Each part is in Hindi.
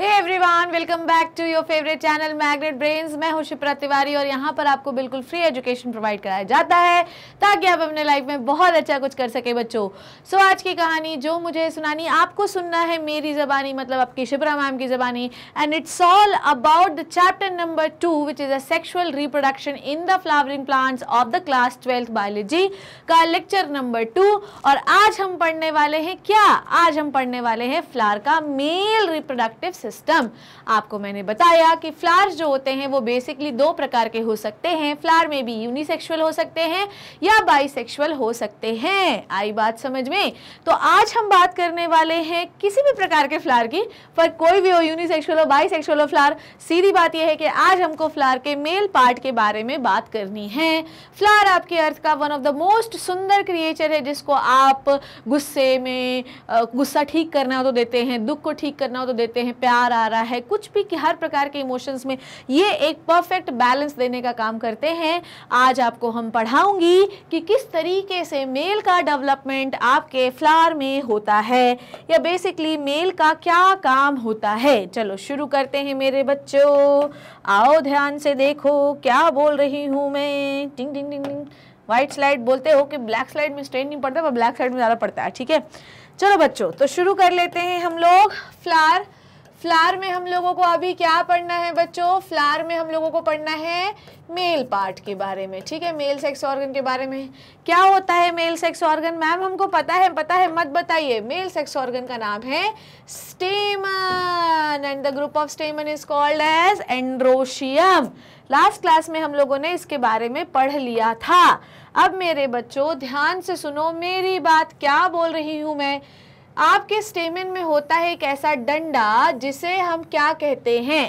Hey everyone welcome back to your favourite channel Magnet Brains मैं हूं शिप्रा तिवारी और यहां पर आपको बिल्कुल फ्री एजुकेशन प्रोवाइड कराया जाता है ताकि आप अपने लाइफ में बहुत अच्छा कुछ कर सके बच्चों सो so, आज की कहानी जो मुझे सुनानी आपको सुनना है मेरी ज़बानी मतलब आपकी शिप्रा मैम की ज़बानी and it's all about the chapter number two which is a sexual reproduction in the flowering plants of the class twelfth biology का लेक्चर नंबर टू और आज हम पढ़ने वाले हैं क्या आज हम पढ़ने वाले हैं फ्लार का मेल रिप्रोडक्टिव सिस्टम आपको मैंने बताया कि फ्लावर्स जो होते हैं वो बेसिकली दो प्रकार के हो सकते हैं फ्लावर में भी यूनिसेक्सुअल हो सकते हैं या बाइसेक्सुअल हो सकते हैं आई बात समझ में तो आज हम बात करने वाले हैं किसी भी प्रकार के फ्लावर की पर कोई भी हो यूनिसेक्सुअल हो बाइसेक्सुअल हो फ्लावर सीधी बात यह है कि आज हमको फ्लावर के मेल पार्ट के बारे में बात करनी है फ्लावर आपके अर्थ का वन ऑफ द मोस्ट सुंदर क्रिएचर है जिसको आप गुस्से में गुस्सा ठीक करना हो तो देते हैं दुख को ठीक करना हो तो देते हैं प्यार प्यार आ रहा है कुछ भी हर प्रकार के इमोशंस में ये एक परफेक्ट बैलेंस देने का काम करते हैं आज आपको हम पढ़ाऊंगी कि किस तरीके से मेल का डेवलपमेंट आपके फ्लावर में होता है या बेसिकली मेल का क्या काम होता है चलो शुरू करते हैं मेरे बच्चों आओ ध्यान से देखो क्या बोल रही हूँ मैं टिंग टिंग टिंग टिंग व्हाइट स्लाइड बोलते हो कि ब्लैक स्लाइड में स्ट्रेन नहीं पड़ता पर ब्लैक स्लाइड में ज़्यादा पड़ता है ठीक है चलो बच्चों तो शुरू कर लेते हैं हम लोग फ्लावर फ्लार में हम लोगों को अभी क्या पढ़ना है बच्चों फ्लार में हम लोगों को पढ़ना है मेल पार्ट के बारे में ठीक है मेल सेक्स ऑर्गन के बारे में क्या होता है मेल सेक्स ऑर्गन मैम हमको पता है पता है मत बताइए मेल सेक्स ऑर्गन का नाम है stamen and the group of stamen is called as androecium last class में हम लोगों ने इसके बारे में पढ़ लिया था अब मेरे बच्चों ध्यान से सुनो मेरी बात क्या बोल रही हूँ मैं आपके स्टेमिन में होता है एक ऐसा डंडा जिसे हम क्या कहते हैं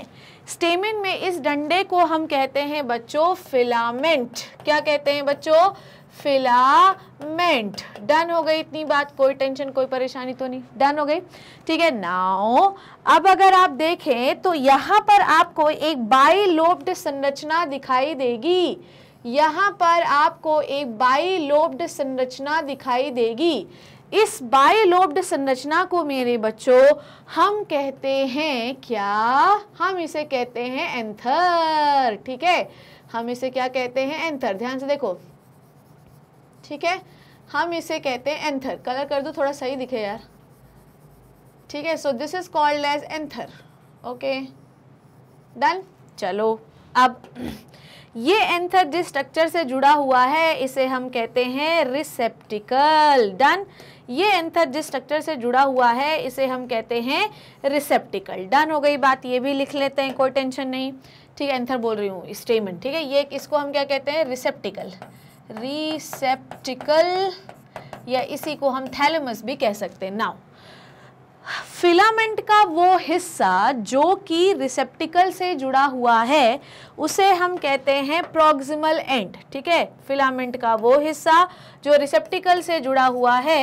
स्टेमिन में इस डंडे को हम कहते हैं बच्चों फिलामेंट क्या कहते हैं बच्चों फिलामेंट डन हो गई इतनी बात कोई टेंशन कोई परेशानी तो नहीं डन हो गई ठीक है नाउ अब अगर आप देखें तो यहाँ पर आपको एक बाई लोब्ड संरचना दिखाई देगी यहाँ पर आपको एक बाई लोब्ड संरचना दिखाई देगी इस बायलोब्ड संरचना को मेरे बच्चों हम कहते हैं क्या हम इसे कहते हैं एंथर ठीक है हम इसे क्या कहते हैं एंथर ध्यान से देखो ठीक है हम इसे कहते हैं एंथर कलर कर दो थोड़ा सही दिखे यार ठीक है so this is called as anther okay done चलो अब ये एंथर जिस स्ट्रक्चर से जुड़ा हुआ है इसे हम कहते हैं रिसेप्टिकल डन ये एंथर जिस स्ट्रक्चर से जुड़ा हुआ है इसे हम कहते हैं रिसेप्टिकल डन हो गई बात ये भी लिख लेते हैं कोई टेंशन नहीं ठीक है एंथर बोल रही हूँ स्टेमन ठीक है ये इसको हम क्या कहते हैं रिसेप्टिकल रिसेप्टिकल या इसी को हम थैलमस भी कह सकते हैं नाउ फिलामेंट का वो हिस्सा जो कि रिसेप्टिकल से जुड़ा हुआ है उसे हम कहते हैं प्रॉक्सिमल एंड ठीक है फिलामेंट का वो हिस्सा जो रिसेप्टिकल से जुड़ा हुआ है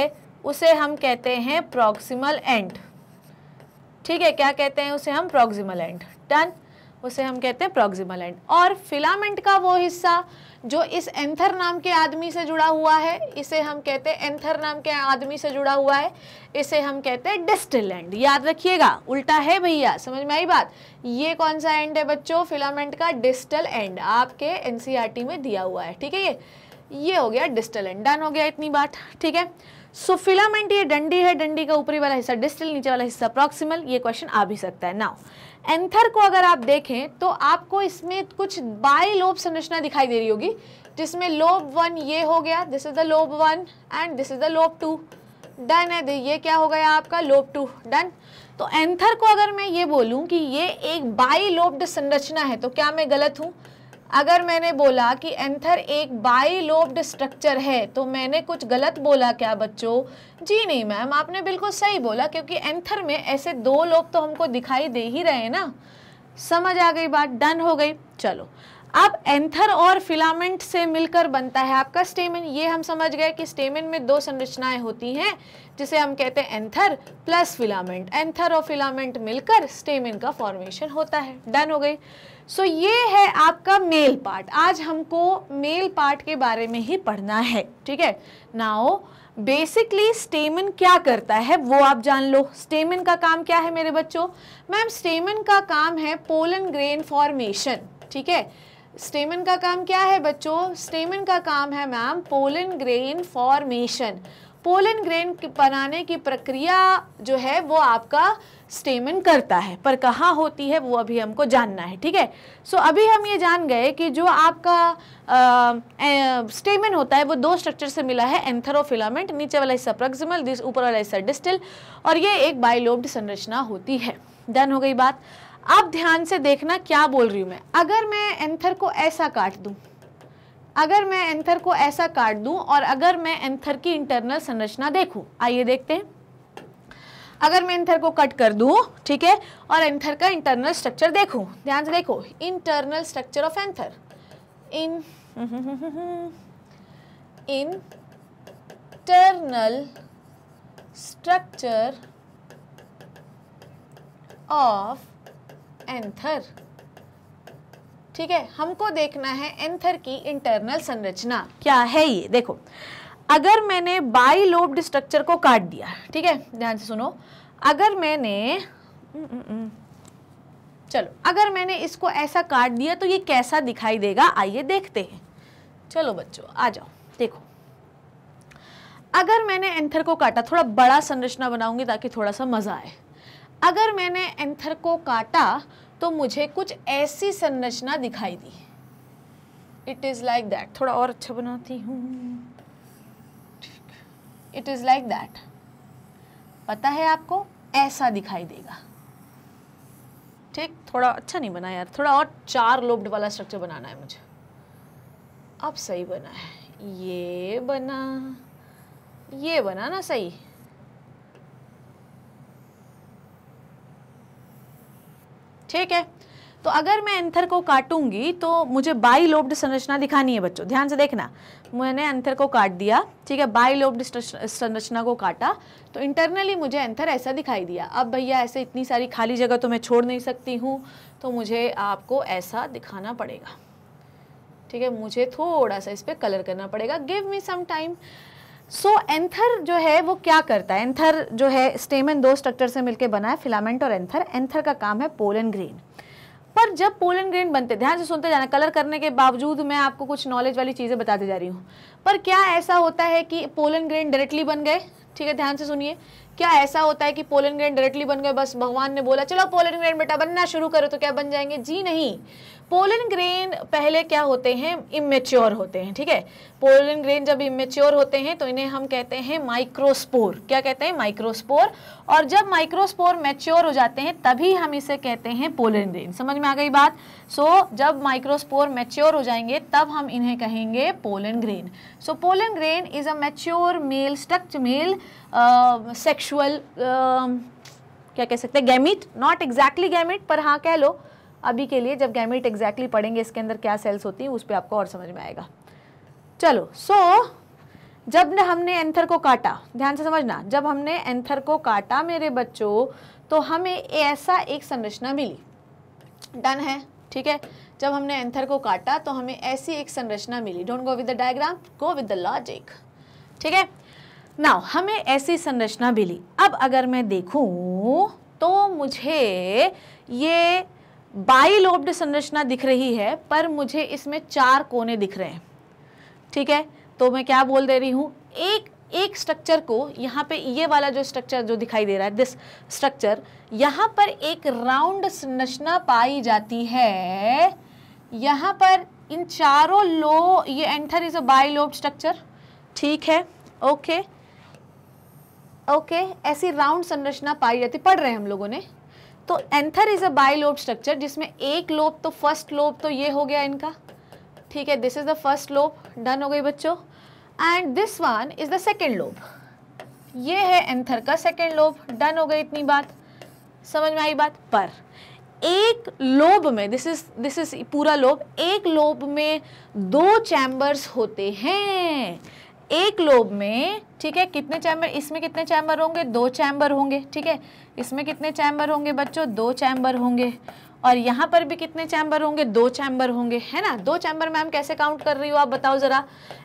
उसे हम कहते हैं प्रॉक्सिमल एंड ठीक है क्या कहते हैं उसे हम प्रोक्सिमल एंड डन उसे हम कहते हैं प्रोक्सिमल एंड और फिलामेंट का वो हिस्सा जो इस एंथर नाम के आदमी से जुड़ा हुआ है इसे हम कहते हैं एंथर नाम के आदमी से जुड़ा हुआ है इसे हम कहते हैं एंड याद रखिएगा उल्टा है भैया समझ में आई बात ये कौन सा एंड है बच्चों फिलामेंट का डिस्टल एंड आपके एनसीईआरटी e में दिया हुआ है ठीक है ये ये हो गया डिस्टल एंड डन हो गया इतनी बात ठीक है सो so, फिलामेंट ये डंडी है डंडी का ऊपरी वाला हिस्सा डिस्टल नीचे वाला हिस्सा प्रॉक्सिमल ये क्वेश्चन आ भी सकता है नाउ एंथर को अगर आप देखें तो आपको इसमें कुछ बाई लोब संरचना दिखाई दे रही होगी जिसमें लोब वन ये हो गया this is the lobe one and this is the lobe two done है ये क्या हो गया आपका लोब टू डन तो एंथर को अगर मैं ये बोलूं कि ये एक बाई लोब्ड संरचना है तो क्या मैं गलत हूँ अगर मैंने बोला कि एंथर एक बाई लोब्ड स्ट्रक्चर है तो मैंने कुछ गलत बोला क्या बच्चों जी नहीं मैम आपने बिल्कुल सही बोला क्योंकि एंथर में ऐसे दो लोब तो हमको दिखाई दे ही रहे ना समझ आ गई बात डन हो गई चलो अब एंथर और फिलामेंट से मिलकर बनता है आपका स्टेमिन ये हम समझ गए कि स्टेमिन में दो संरचनाएं होती हैं जिसे हम कहते हैं एंथर प्लस फिलामेंट एंथर और फिलामेंट मिलकर स्टेमिन का फॉर्मेशन होता है डन हो गई सो so, ये है आपका मेल पार्ट आज हमको मेल पार्ट के बारे में ही पढ़ना है ठीक है नाओ बेसिकली स्टेमिन क्या करता है वो आप जान लो स्टेमिन का काम क्या है मेरे बच्चों मैम स्टेमिन का काम है पोलन ग्रेन फॉर्मेशन ठीक है स्टेमिन का काम क्या है बच्चों स्टेमिन का काम है ma'am pollen grain formation pollen grain बनाने की प्रक्रिया जो है वो आपका स्टेमिन करता है पर कहाँ होती है वो अभी हमको जानना है ठीक है सो अभी हम ये जान गए कि जो आपका स्टेमिन होता है वो दो स्ट्रक्चर से मिला है एंथरोफिलामेंट नीचे वाला हिस्सा प्रोक्सिमल दिस ऊपर वाला हिस्सा डिस्टिल और ये एक बाइलोब्ड संरचना होती है डन हो गई बात अब ध्यान से देखना क्या बोल रही हूँ मैं अगर मैं एंथर को ऐसा काट दूँ अगर मैं एंथर को ऐसा काट दूं और अगर मैं एंथर की इंटरनल संरचना देखूं आइए देखते हैं अगर मैं एंथर को कट कर दूं ठीक है और एंथर का इंटरनल स्ट्रक्चर देखूं ध्यान से देखो internal structure of anther in internal structure of anther ठीक है हमको देखना है एंथर की इंटरनल संरचना क्या है ये देखो अगर मैंने बाई लोब्ड स्ट्रक्चर को काट दिया ठीक है ध्यान से सुनो अगर मैंने हम्म, हम्म, हम्म, चलो अगर मैंने इसको ऐसा काट दिया तो ये कैसा दिखाई देगा आइए देखते हैं चलो बच्चों आ जाओ देखो अगर मैंने एंथर को काटा थोड़ा बड़ा संरचना बनाऊंगी ताकि थोड़ा सा मज़ा आए अगर मैंने एंथर को काटा तो मुझे कुछ ऐसी संरचना दिखाई दी इट इज़ लाइक दैट थोड़ा और अच्छा बनाती हूँ इट इज़ लाइक दैट पता है आपको ऐसा दिखाई देगा ठीक थोड़ा अच्छा नहीं बना यार थोड़ा और चार लोब्ड वाला स्ट्रक्चर बनाना है मुझे अब सही बना है ये बना ये बना ना सही ठीक है तो अगर मैं एंथर को काटूंगी तो मुझे बाई लोब्ड संरचना दिखानी है बच्चों ध्यान से देखना मैंने एंथर को काट दिया ठीक है बाई लोब्ड संरचना को काटा तो इंटरनली मुझे एंथर ऐसा दिखाई दिया अब भैया ऐसे इतनी सारी खाली जगह तो मैं छोड़ नहीं सकती हूँ तो मुझे आपको ऐसा दिखाना पड़ेगा ठीक है मुझे थोड़ा सा इस पर कलर करना पड़ेगा give me some time so so, anther जो है वो क्या करता है एंथर जो है स्टेमन दो स्ट्रक्चर से मिलकर बना है फिलामेंट और एंथर एंथर का काम है पोलन ग्रेन पर जब पोलन ग्रेन बनते ध्यान से सुनते जाना कलर करने के बावजूद मैं आपको कुछ नॉलेज वाली चीज़ें बताती जा रही हूँ पर क्या ऐसा होता है कि पोलन ग्रेन डायरेक्टली बन गए ठीक है ध्यान से सुनिए क्या ऐसा होता है कि पोलन ग्रेन डायरेक्टली बन गए बस भगवान ने बोला चलो पोलन ग्रेन बेटा बनना शुरू करो तो क्या बन जाएंगे जी नहीं पोलन ग्रेन पहले क्या होते हैं इमेच्योर होते हैं ठीक है पोलन ग्रेन जब इमेच्योर होते हैं तो इन्हें हम कहते हैं माइक्रोस्पोर क्या कहते हैं माइक्रोस्पोर और जब माइक्रोस्पोर मेच्योर हो जाते हैं तभी हम इसे कहते हैं पोलन ग्रेन समझ में आ गई बात सो so, जब माइक्रोस्पोर मेच्योर हो जाएंगे तब हम इन्हें कहेंगे pollen grain so pollen grain is a mature male structure male sexual क्या कह सकते हैं गैमिट नॉट एग्जैक्टली गैमिट पर हाँ कह लो अभी के लिए जब गैमिट एग्जैक्टली पढ़ेंगे इसके अंदर क्या सेल्स होती हैं उस पर आपको और समझ में आएगा चलो सो so, जब ने हमने एंथर को काटा ध्यान से समझना जब हमने एंथर को काटा मेरे बच्चों तो हमें ऐसा एक संरचना मिली डन है ठीक है जब हमने एंथर को काटा तो हमें ऐसी एक संरचना मिली don't go with the diagram go with the logic ठीक है नाउ हमें ऐसी संरचना मिली अब अगर मैं देखूं तो मुझे ये बाईलोब्ड संरचना दिख रही है पर मुझे इसमें चार कोने दिख रहे हैं ठीक है तो मैं क्या बोल दे रही हूँ एक एक स्ट्रक्चर को यहाँ पे ये वाला जो स्ट्रक्चर जो दिखाई दे रहा है दिस स्ट्रक्चर यहाँ पर एक राउंड संरचना पाई जाती है यहाँ पर इन चारों लो ये anther is a bilobe structure ठीक है ओके ओके ऐसी राउंड संरचना पाई जाती पढ़ रहे हैं हम लोगों ने तो anther is a bilobe structure जिसमें एक लोब तो फर्स्ट लोब तो ये हो गया इनका ठीक है this is the first lobe done हो गई बच्चों and this one is the second lobe ये है एंथर का सेकेंड लोब डन हो गई इतनी बात समझ में आई बात पर एक लोब में दिस इज दिस इज पूरा लोब एक लोब में दो चैम्बर्स होते हैं एक लोब में ठीक है कितने चैम्बर इसमें कितने चैम्बर होंगे दो चैम्बर होंगे ठीक है इसमें कितने चैम्बर होंगे बच्चों दो चैम्बर होंगे और यहाँ पर भी कितने चैम्बर होंगे दो चैम्बर होंगे है ना दो चैम्बर मैम कैसे काउंट कर रही हो आप बताओ ज़रा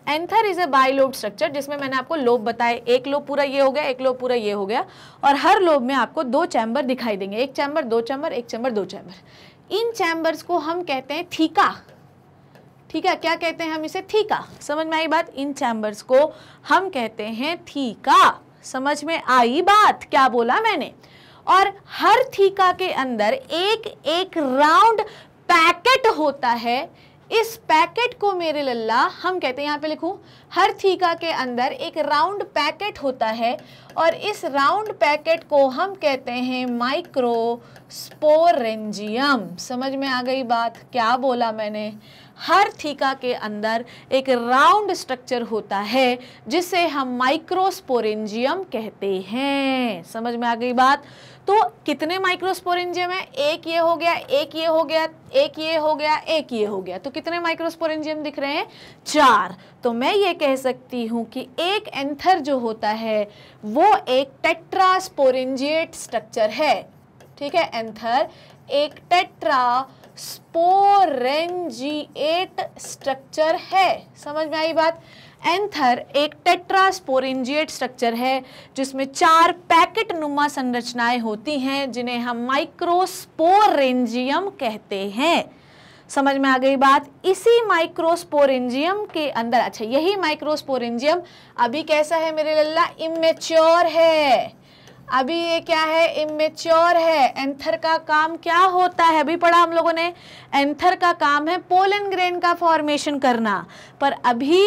anther is a bilobe structure जिसमें मैंने आपको लोब बताए एक लोब पूरा ये हो गया एक लोब पूरा ये हो गया और हर लोब में आपको दो चैम्बर दिखाई देंगे एक चैम्बर दो चैम्बर एक चैम्बर दो चैम्बर इन चैम्बर्स को हम कहते हैं थीका ठीक है क्या कहते हैं हम इसे थीका समझ में आई बात इन चैम्बर्स को हम कहते हैं थीका समझ में आई बात क्या बोला मैंने और हर थीका के अंदर एक एक राउंड पैकेट होता है इस पैकेट को मेरे लल्ला हम कहते हैं यहाँ पे लिखूं हर थीका के अंदर एक राउंड पैकेट होता है और इस राउंड पैकेट को हम कहते हैं माइक्रोस्पोरेंजियम समझ में आ गई बात क्या बोला मैंने हर थीका के अंदर एक राउंड स्ट्रक्चर होता है जिसे हम माइक्रोस्पोरेंजियम कहते हैं समझ में आ गई बात तो कितने माइक्रोस्पोरेंजियम है एक ये हो गया एक ये हो गया एक ये हो गया एक ये हो गया तो कितने माइक्रोस्पोरेंजियम दिख रहे हैं चार तो मैं ये कह सकती हूँ कि एक एंथर जो होता है वो एक टेट्रास्पोरेंजिएट स्ट्रक्चर है ठीक है एंथर एक टेट्रा स्पोरेंजिएट स्ट्रक्चर है समझ में आई बात एंथर एक टेट्रास्पोरेंजिएट स्ट्रक्चर है जिसमें चार पैकेट नुमा संरचनाएं होती हैं जिन्हें हम माइक्रोस्पोरेंजियम कहते हैं समझ में आ गई बात इसी माइक्रोस्पोरेंजियम के अंदर अच्छा यही माइक्रोस्पोरेंजियम अभी कैसा है मेरे लल्ला इमेच्योर है अभी ये क्या है इमेच्योर है एंथर का काम क्या होता है अभी पढ़ा हम लोगों ने एंथर का काम है पोलन ग्रेन का फॉर्मेशन करना पर अभी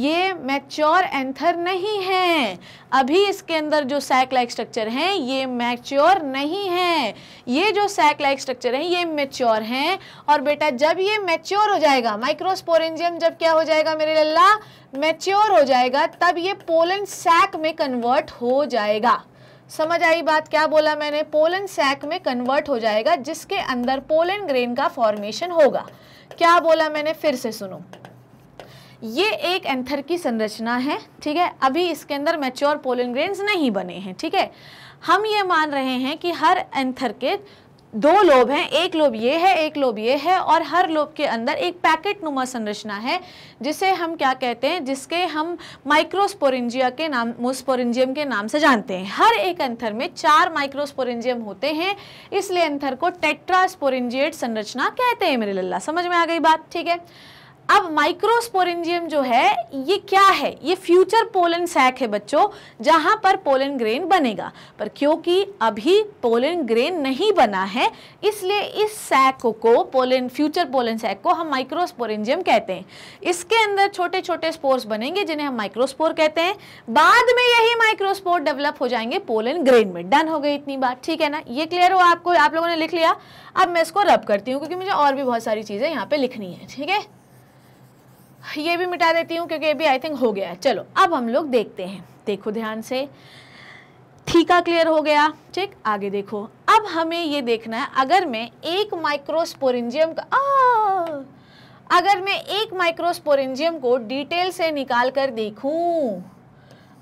ये मैच्योर एंथर नहीं है अभी इसके अंदर जो सैक लाइक स्ट्रक्चर हैं ये मैच्योर नहीं है ये जो सैक लाइक स्ट्रक्चर हैं ये मेच्योर हैं और बेटा जब ये मैच्योर हो जाएगा माइक्रोस्पोरेंजियम जब क्या हो जाएगा मेरे लल्ला मैच्योर हो जाएगा तब ये पोलन सैक में कन्वर्ट हो जाएगा समझ आई बात क्या बोला मैंने पोलन सैक में कन्वर्ट हो जाएगा जिसके अंदर पोलन ग्रेन का फॉर्मेशन होगा क्या बोला मैंने फिर से सुनो ये एक एंथर की संरचना है ठीक है अभी इसके अंदर मेच्योर पोलन ग्रेन्स नहीं बने हैं ठीक है हम ये मान रहे हैं कि हर एंथर के दो लोब हैं एक लोब ये है एक लोब ये है और हर लोब के अंदर एक पैकेट नुमा संरचना है जिसे हम क्या कहते हैं जिसके हम माइक्रोस्पोरेंजिया के नाम मोस्पोरेंजियम के नाम से जानते हैं हर एक अंथर में चार माइक्रोस्पोरेंजियम होते हैं इसलिए अंथर को टेट्रास्पोरेंजिएट संरचना कहते हैं मेरे लल्ला समझ में आ गई बात ठीक है अब माइक्रोस्पोरेंजियम जो है ये क्या है ये फ्यूचर पोलन सैक है बच्चों जहां पर पोलन ग्रेन बनेगा पर क्योंकि अभी पोलन ग्रेन नहीं बना है इसलिए इस सैक को पोलन फ्यूचर पोलन सैक को हम माइक्रोस्पोरेंजियम कहते हैं इसके अंदर छोटे छोटे स्पोर्स बनेंगे जिन्हें हम माइक्रोस्पोर कहते हैं बाद में यही माइक्रोस्पोर डेवलप हो जाएंगे पोलन ग्रेन में डन हो गई इतनी बात ठीक है ना ये क्लियर हो आपको आप लोगों ने लिख लिया अब मैं इसको रब करती हूँ क्योंकि मुझे और भी बहुत सारी चीज़ें यहाँ पर लिखनी है ठीक है ये भी मिटा देती हूँ क्योंकि ये भी आई थिंक हो गया है चलो अब हम लोग देखते हैं देखो ध्यान से ठीका क्लियर हो गया ठीक आगे देखो अब हमें ये देखना है अगर मैं एक माइक्रोस्पोरेंजियम का आ, अगर मैं एक माइक्रोस्पोरेंजियम को डिटेल से निकाल कर देखूं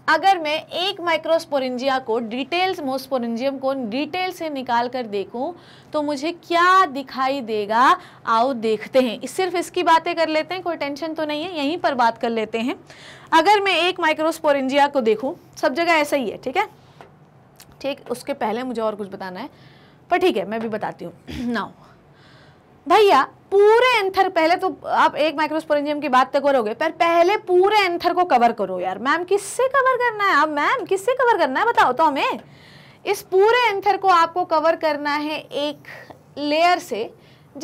अगर मैं एक माइक्रोस्पोरेंजिया को डिटेल्स मोस्पोरेंजियम को डिटेल से निकाल कर देखूं तो मुझे क्या दिखाई देगा आओ देखते हैं सिर्फ इसकी बातें कर लेते हैं कोई टेंशन तो नहीं है यहीं पर बात कर लेते हैं अगर मैं एक माइक्रोस्पोरेंजिया को देखूं सब जगह ऐसा ही है ठीक है ठीक उसके पहले मुझे और कुछ बताना है पर ठीक है मैं भी बताती हूँ नाउ भैया पूरे एंथर पहले तो आप एक माइक्रोस्पोरेंजियम की बात तो करोगे पर पहले पूरे एंथर को कवर करो यार मैम किससे कवर करना है आप मैम किससे कवर करना है बताओ तो हमें इस पूरे एंथर को आपको कवर करना है एक लेयर से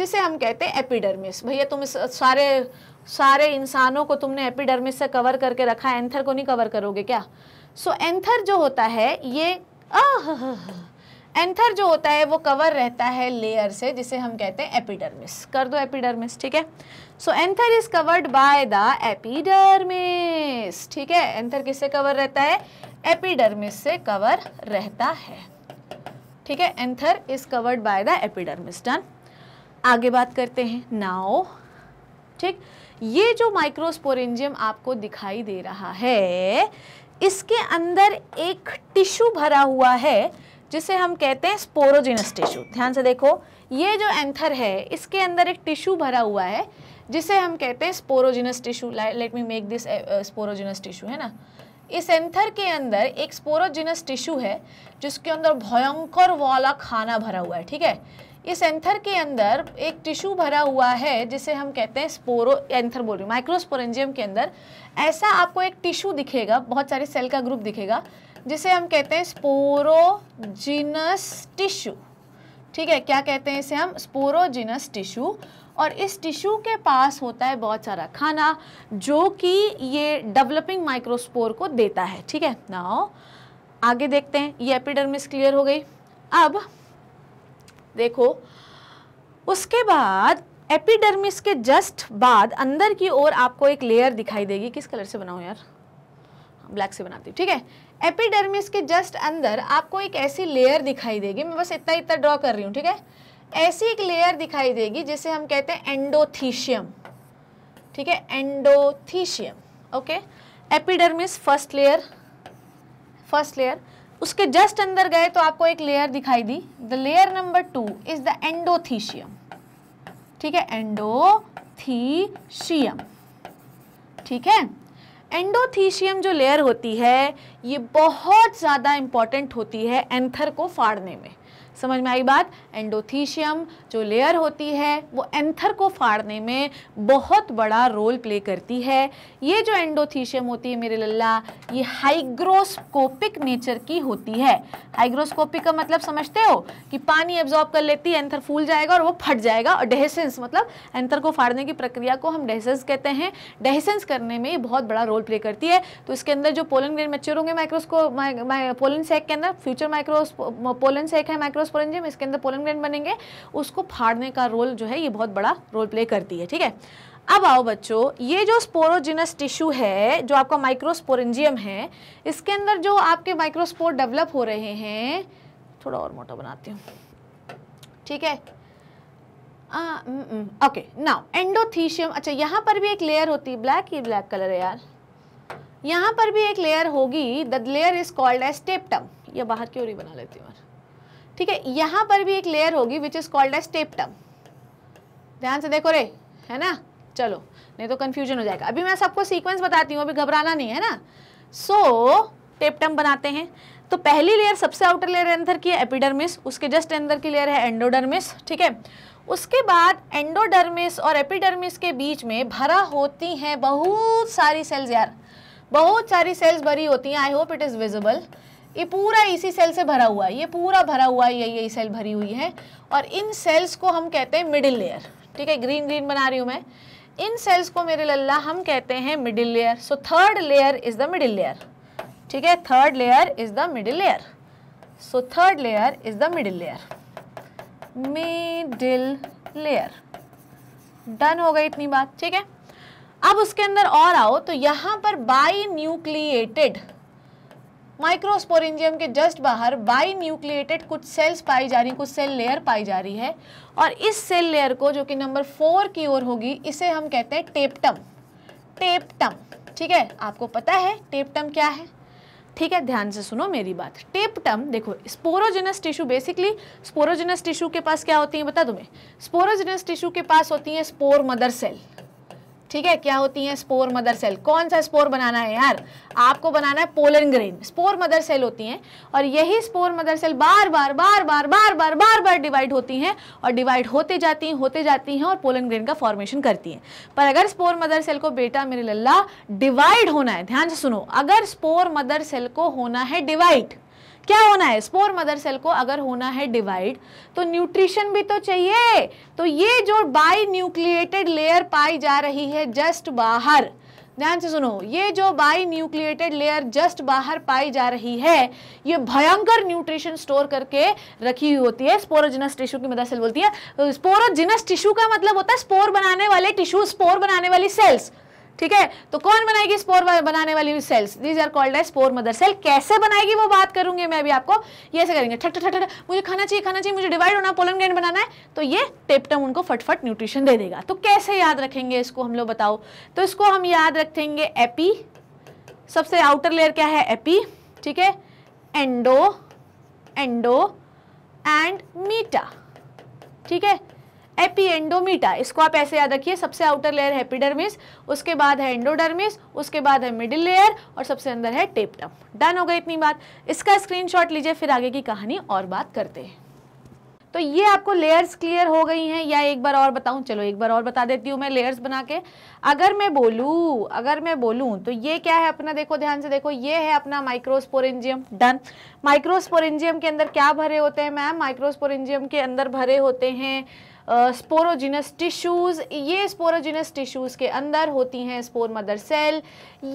जिसे हम कहते हैं एपिडर्मिस भैया तुम इस सारे सारे इंसानों को तुमने एपिडर्मिस से कवर करके रखा है एंथर को नहीं कवर करोगे क्या सो so, एंथर जो होता है ये आह एंथर जो होता है वो कवर रहता है लेयर से जिसे हम कहते हैं एपिडर्मिस कर दो एपिडर्मिस ठीक है so anther is covered by the epidermis ठीक है एंथर किससे कवर रहता है एपिडर्मिस से कवर रहता है ठीक है anther is covered by the epidermis done आगे बात करते हैं नाओ ठीक ये जो माइक्रोस्पोरेंजियम आपको दिखाई दे रहा है इसके अंदर एक टिश्यू भरा हुआ है जिसे हम कहते हैं स्पोरोजिनस टिश्यू ध्यान से देखो ये जो एंथर है इसके अंदर एक टिश्यू भरा हुआ है जिसे हम कहते हैं sporogenous tissue let me make this sporogenous tissue है ना इस एंथर के अंदर एक स्पोरोजिनस टिश्यू है जिसके अंदर भयंकर वाला खाना भरा हुआ है ठीक है इस एंथर के अंदर एक टिश्यू भरा हुआ है जिसे हम कहते हैं स्पोरो एंथर बोल रही माइक्रोस्पोरेंजियम के अंदर ऐसा आपको एक टिश्यू दिखेगा बहुत सारे सेल का ग्रुप दिखेगा जिसे हम कहते हैं स्पोरोजिनस टिश्यू ठीक है क्या कहते हैं इसे हम स्पोरोजिनस टिश्यू और इस टिश्यू के पास होता है बहुत सारा खाना जो कि ये डेवलपिंग माइक्रोस्पोर को देता है ठीक है नाउ आगे देखते हैं ये एपिडर्मिस क्लियर हो गई अब देखो उसके बाद एपिडर्मिस के जस्ट बाद अंदर की ओर आपको एक लेयर दिखाई देगी किस कलर से बनाऊँ यार ब्लैक से बनाती हूँ ठीक है एपिडर्मिस के जस्ट अंदर आपको एक ऐसी लेयर दिखाई देगी मैं बस इतना इतना ड्रॉ कर रही हूँ ठीक है ऐसी एक लेयर दिखाई देगी जिसे हम कहते हैं एंडोथीशियम ठीक है endothecium okay epidermis first layer first layer उसके जस्ट अंदर गए तो आपको एक लेयर दिखाई दी the layer number two is the endothecium ठीक है एंडोथीशियम ठीक है एंडोथीशियम जो लेयर होती है ये बहुत ज़्यादा इम्पॉर्टेंट होती है एंथर को फाड़ने में समझ में आई बात एंडोथीशियम जो लेयर होती है वो एंथर को फाड़ने में बहुत बड़ा रोल प्ले करती है ये जो एंडोथीशियम होती है मेरे लल्ला ये हाइग्रोस्कोपिक नेचर की होती है हाइग्रोस्कोपिक का मतलब समझते हो कि पानी एब्जॉर्ब कर लेती है एंथर फूल जाएगा और वो फट जाएगा और डेहसेंस मतलब एंथर को फाड़ने की प्रक्रिया को हम डेहसेंस कहते हैं डेहसेंस करने में ये बहुत बड़ा रोल प्ले करती है तो इसके अंदर जो पोलन ग्रेन मेच्योर होंगे माइक्रोस्को पोलन सेक के अंदर फ्यूचर माइक्रोस पोलन सेक है माइक्रोस्पोरेंजियम इसके अंदर पोलन कार्बन ग्रेन बनेंगे उसको फाड़ने का रोल जो है ये बहुत बड़ा रोल प्ले करती है ठीक है अब आओ बच्चों ये जो स्पोरोजिनस टिश्यू है जो आपका माइक्रोस्पोरेंजियम है इसके अंदर जो आपके माइक्रोस्पोर डेवलप हो रहे हैं थोड़ा और मोटा बनाती हूँ ठीक है ओके नाउ एंडोथीशियम अच्छा यहाँ पर भी एक लेयर होती है ब्लैक ये ब्लैक कलर है यार यहाँ पर भी एक लेयर होगी the layer is called as tapetum यह बाहर क्यों नहीं बना लेती हूँ ठीक है यहाँ पर भी एक लेयर होगी which is called as tapetum ध्यान से देखो रे है ना चलो नहीं तो कंफ्यूजन हो जाएगा अभी मैं सबको सीक्वेंस बताती हूँ अभी घबराना नहीं है ना सो so, टेपटम बनाते हैं तो पहली लेयर सबसे आउटर लेयर अंदर की है एपिडर्मिस उसके जस्ट अंदर की लेयर है एंडोडर्मिस ठीक है उसके बाद एंडोडर्मिस और एपिडर्मिस के बीच में भरा होती हैं बहुत सारी सेल्स यार बहुत सारी सेल्स भरी होती हैं I hope it is visible ये पूरा इसी सेल से भरा हुआ है ये पूरा भरा हुआ है ये यही सेल भरी हुई है और इन सेल्स को हम कहते हैं मिडिल लेयर ठीक है ग्रीन ग्रीन बना रही हूँ मैं इन सेल्स को मेरे लल्ला हम कहते हैं middle layer so third layer is the middle layer ठीक है third layer is the middle layer so third layer is the middle layer middle layer done हो गई इतनी बात ठीक है अब उसके अंदर और आओ तो यहाँ पर बाई न्यूक्लिएटेड माइक्रोस्पोरेंजियम के जस्ट बाहर बाई न्यूक्लिएटेड कुछ सेल्स पाई जा रही कुछ सेल लेयर पाई जा रही है और इस सेल लेयर को जो कि नंबर फोर की ओर होगी इसे हम कहते हैं टेपटम टेपटम ठीक है आपको पता है टेपटम क्या है ठीक है ध्यान से सुनो मेरी बात टेपटम देखो sporogenous tissue basically sporogenous tissue के पास क्या होती है बता तुम्हें स्पोरोजिनस टिश्यू के पास होती है स्पोर मदर सेल ठीक है क्या होती है स्पोर मदर सेल कौन सा स्पोर बनाना है यार आपको बनाना है pollen grain spore mother cell होती हैं और यही स्पोर मदर सेल बार बार बार बार बार बार बार बार डिवाइड होती हैं और डिवाइड होते जाती हैं होते जाती हैं और पोलन ग्रेन का फॉर्मेशन करती हैं पर अगर स्पोर मदर सेल को बेटा मेरे लल्ला डिवाइड होना है ध्यान से सुनो अगर स्पोर मदर सेल को होना है डिवाइड क्या होना है स्पोर मदर सेल को अगर होना है डिवाइड तो न्यूट्रिशन भी तो चाहिए तो ये जो बाई न्यूक्लिएटेड लेयर पाई जा रही है जस्ट बाहर ध्यान से सुनो ये जो बाई न्यूक्लिएटेड लेयर जस्ट बाहर पाई जा रही है ये भयंकर न्यूट्रिशन स्टोर करके रखी हुई होती है स्पोरोजिनस टिश्यू की मदद से बोलती है स्पोरोजिनस तो टिश्यू का मतलब होता है स्पोर बनाने वाले टिश्यू स्पोर बनाने वाली सेल्स ठीक है तो कौन बनाएगी स्पोर बनाने वाली सेल्स दीज आर कॉल्ड है स्पोर मदर सेल कैसे बनाएगी वो बात करूंगी मैं अभी आपको ये से करेंगे ठट ठट ठट मुझे खाना चाहिए खाना चाहिए मुझे डिवाइड होना पोलन ग्रेन बनाना है तो ये टेपटम उनको फटफट न्यूट्रिशन दे देगा तो कैसे याद रखेंगे इसको हम लोग बताओ तो इसको हम याद रखेंगे एपी सबसे आउटर लेयर क्या है एपी ठीक है एंडो एंडो एंड मीटा ठीक है एपी एंडोमीटा इसको आप ऐसे याद रखिए सबसे आउटर लेयर है एपिडर्मिस उसके बाद है एंडोडर्मिस उसके बाद है मिडिल लेयर और सबसे अंदर है टेपटम डन हो गई इतनी बात इसका स्क्रीनशॉट लीजिए फिर आगे की कहानी और बात करते हैं तो ये आपको लेयर्स क्लियर हो गई हैं या एक बार और बताऊं चलो एक बार और बता देती हूँ मैं लेयर्स बना के अगर मैं बोलूँ अगर मैं बोलूँ तो ये क्या है अपना देखो ध्यान से देखो ये है अपना माइक्रोस्पोरेंजियम डन माइक्रोस्पोरेंजियम के अंदर क्या भरे होते हैं मैम माइक्रोस्पोरेंजियम के अंदर भरे होते हैं स्पोरोजिनस टिश्यूज़ ये स्पोरोजिनस टिश्यूज़ के अंदर होती हैं स्पोर मदर सेल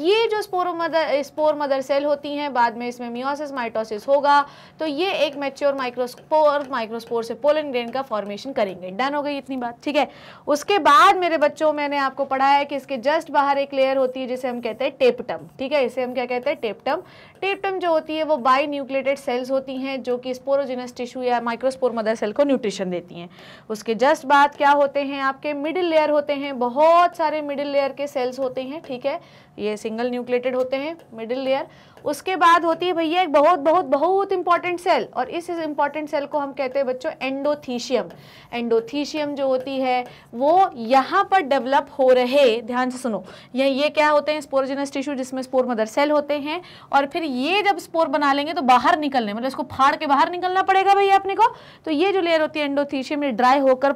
ये जो spore mother spore mother cell होती हैं बाद में इसमें मियोसिस माइटोसिस होगा तो ये एक मेच्योर माइक्रोस्पोर माइक्रोस्पोर से पोलन ग्रेन का फॉर्मेशन करेंगे डन हो गई इतनी बात ठीक है उसके बाद मेरे बच्चों मैंने आपको पढ़ाया कि इसके जस्ट बाहर एक लेयर होती है जिसे हम कहते हैं टेपटम ठीक है इसे हम क्या कहते हैं टेपटम टेपटम जो होती है वो बाई न्यूक्लेटेड सेल्स होती हैं जो कि स्पोरोजिनस टिश्यू या माइक्रोस्पोर मदर सेल को न्यूट्रिशन देती हैं उसके जस्ट बाद क्या होते हैं आपके मिडिल लेयर होते हैं बहुत सारे मिडिल लेयर के सेल्स होते हैं ठीक है ये सिंगल न्यूक्लेटेड होते हैं मिडिल लेयर उसके बाद होती है भैया एक बहुत बहुत बहुत इंपॉर्टेंट सेल और इस इंपॉर्टेंट सेल को हम कहते हैं बच्चों एंडोथीशियम एंडोथीशियम जो होती है वो यहाँ पर डेवलप हो रहे ध्यान से सुनो ये ये क्या होते हैं स्पोरोजेनस टिश्यू जिसमें स्पोर मदर सेल होते हैं और फिर ये जब स्पोर बना लेंगे तो बाहर निकलने मतलब इसको फाड़ के बाहर निकलना पड़ेगा भैया अपने को तो ये जो लेयर होती है एंडोथीशियम ये ड्राई होकर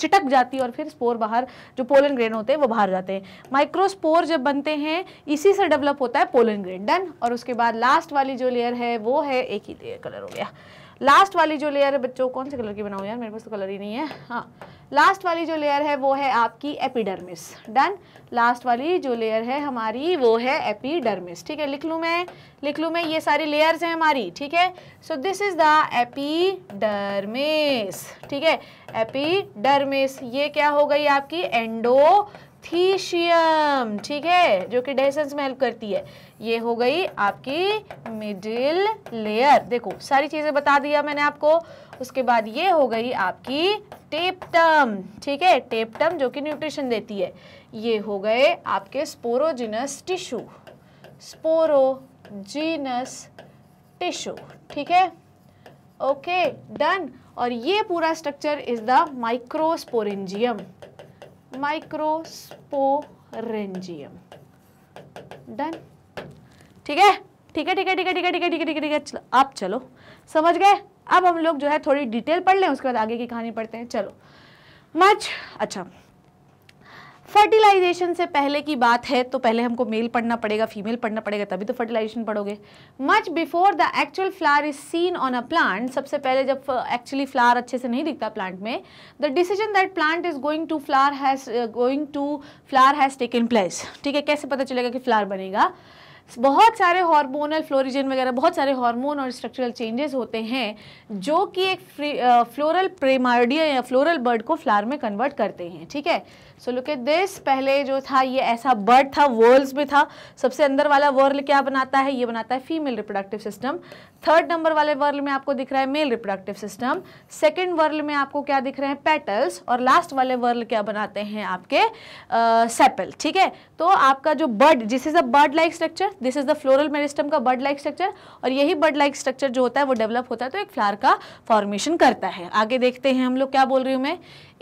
चिटक जाती है और फिर स्पोर बाहर जो पोलन ग्रेन होते हैं वो बाहर जाते हैं माइक्रोस्पोर जब बनते हैं इसी से डेवलप होता है पोलन ग्रेन डन और और उसके बाद लास्ट वाली जो लेयर है वो है एक ही लेयर कलर हो गया लास्ट वाली जो लेयर है बच्चों कौन से कलर की बनाऊँ यार मेरे पास तो कलर ही नहीं है हाँ लास्ट वाली जो लेयर है वो है आपकी एपिडर्मिस डन लास्ट वाली जो लेयर है हमारी वो है एपिडर्मिस ठीक है लिख लूँ मैं लिख लूँ मैं ये सारी लेयर्स हैं हमारी ठीक है so this is the epidermis ठीक है एपिडर्मिस ये क्या हो गई आपकी एंडोथीशियम ठीक है जो कि डेसेंस में हेल्प करती है ये हो गई आपकी मिडिल लेयर देखो सारी चीज़ें बता दिया मैंने आपको उसके बाद ये हो गई आपकी टेपटम ठीक है टेपटम जो कि न्यूट्रिशन देती है ये हो गए आपके स्पोरोजिनस टिश्यू स्पोरोजिनस टिश्यू ठीक है ओके डन और ये पूरा structure is the microsporangium microsporangium done ठीक है ठीक है ठीक है ठीक है ठीक है ठीक है ठीक है ठीक है चलो आप चलो समझ गए अब हम लोग जो है थोड़ी डिटेल पढ़ लें उसके बाद आगे की कहानी पढ़ते हैं चलो मच अच्छा फर्टिलाइजेशन से पहले की बात है तो पहले हमको मेल पढ़ना पड़ेगा फीमेल पढ़ना पड़ेगा तभी तो फर्टिलाइजेशन पढ़ोगे much before the actual flower is seen on a plant सबसे पहले जब एक्चुअली uh, फ्लावर अच्छे से नहीं दिखता प्लांट में the decision that plant is going to flower has going to flower has taken place ठीक है कैसे पता चलेगा कि फ्लावर बनेगा बहुत सारे हार्मोनल फ्लोरिजन वगैरह बहुत सारे हार्मोन और स्ट्रक्चरल चेंजेस होते हैं जो कि एक फ्लोरल प्रेमार्डिया या फ्लोरल बर्ड को फ्लावर में कन्वर्ट करते हैं ठीक है सो लुक एट दिस पहले जो था ये ऐसा बर्ड था वर्ल्स में था सबसे अंदर वाला वर्ल क्या बनाता है ये बनाता है female reproductive system third number वाले वर्ल में आपको दिख रहा है male reproductive system second whorl में आपको क्या दिख रहे हैं पेटल्स और लास्ट वाले वर्ल क्या बनाते हैं आपके सेपल ठीक है तो आपका जो बर्ड जिस is a bud like structure this is the floral meristem का बर्ड लाइक स्ट्रक्चर और यही बर्ड लाइक स्ट्रक्चर जो होता है वो डेवलप होता है तो एक फ्लार का फॉर्मेशन करता है आगे देखते हैं हम लोग क्या बोल रही हूँ मैं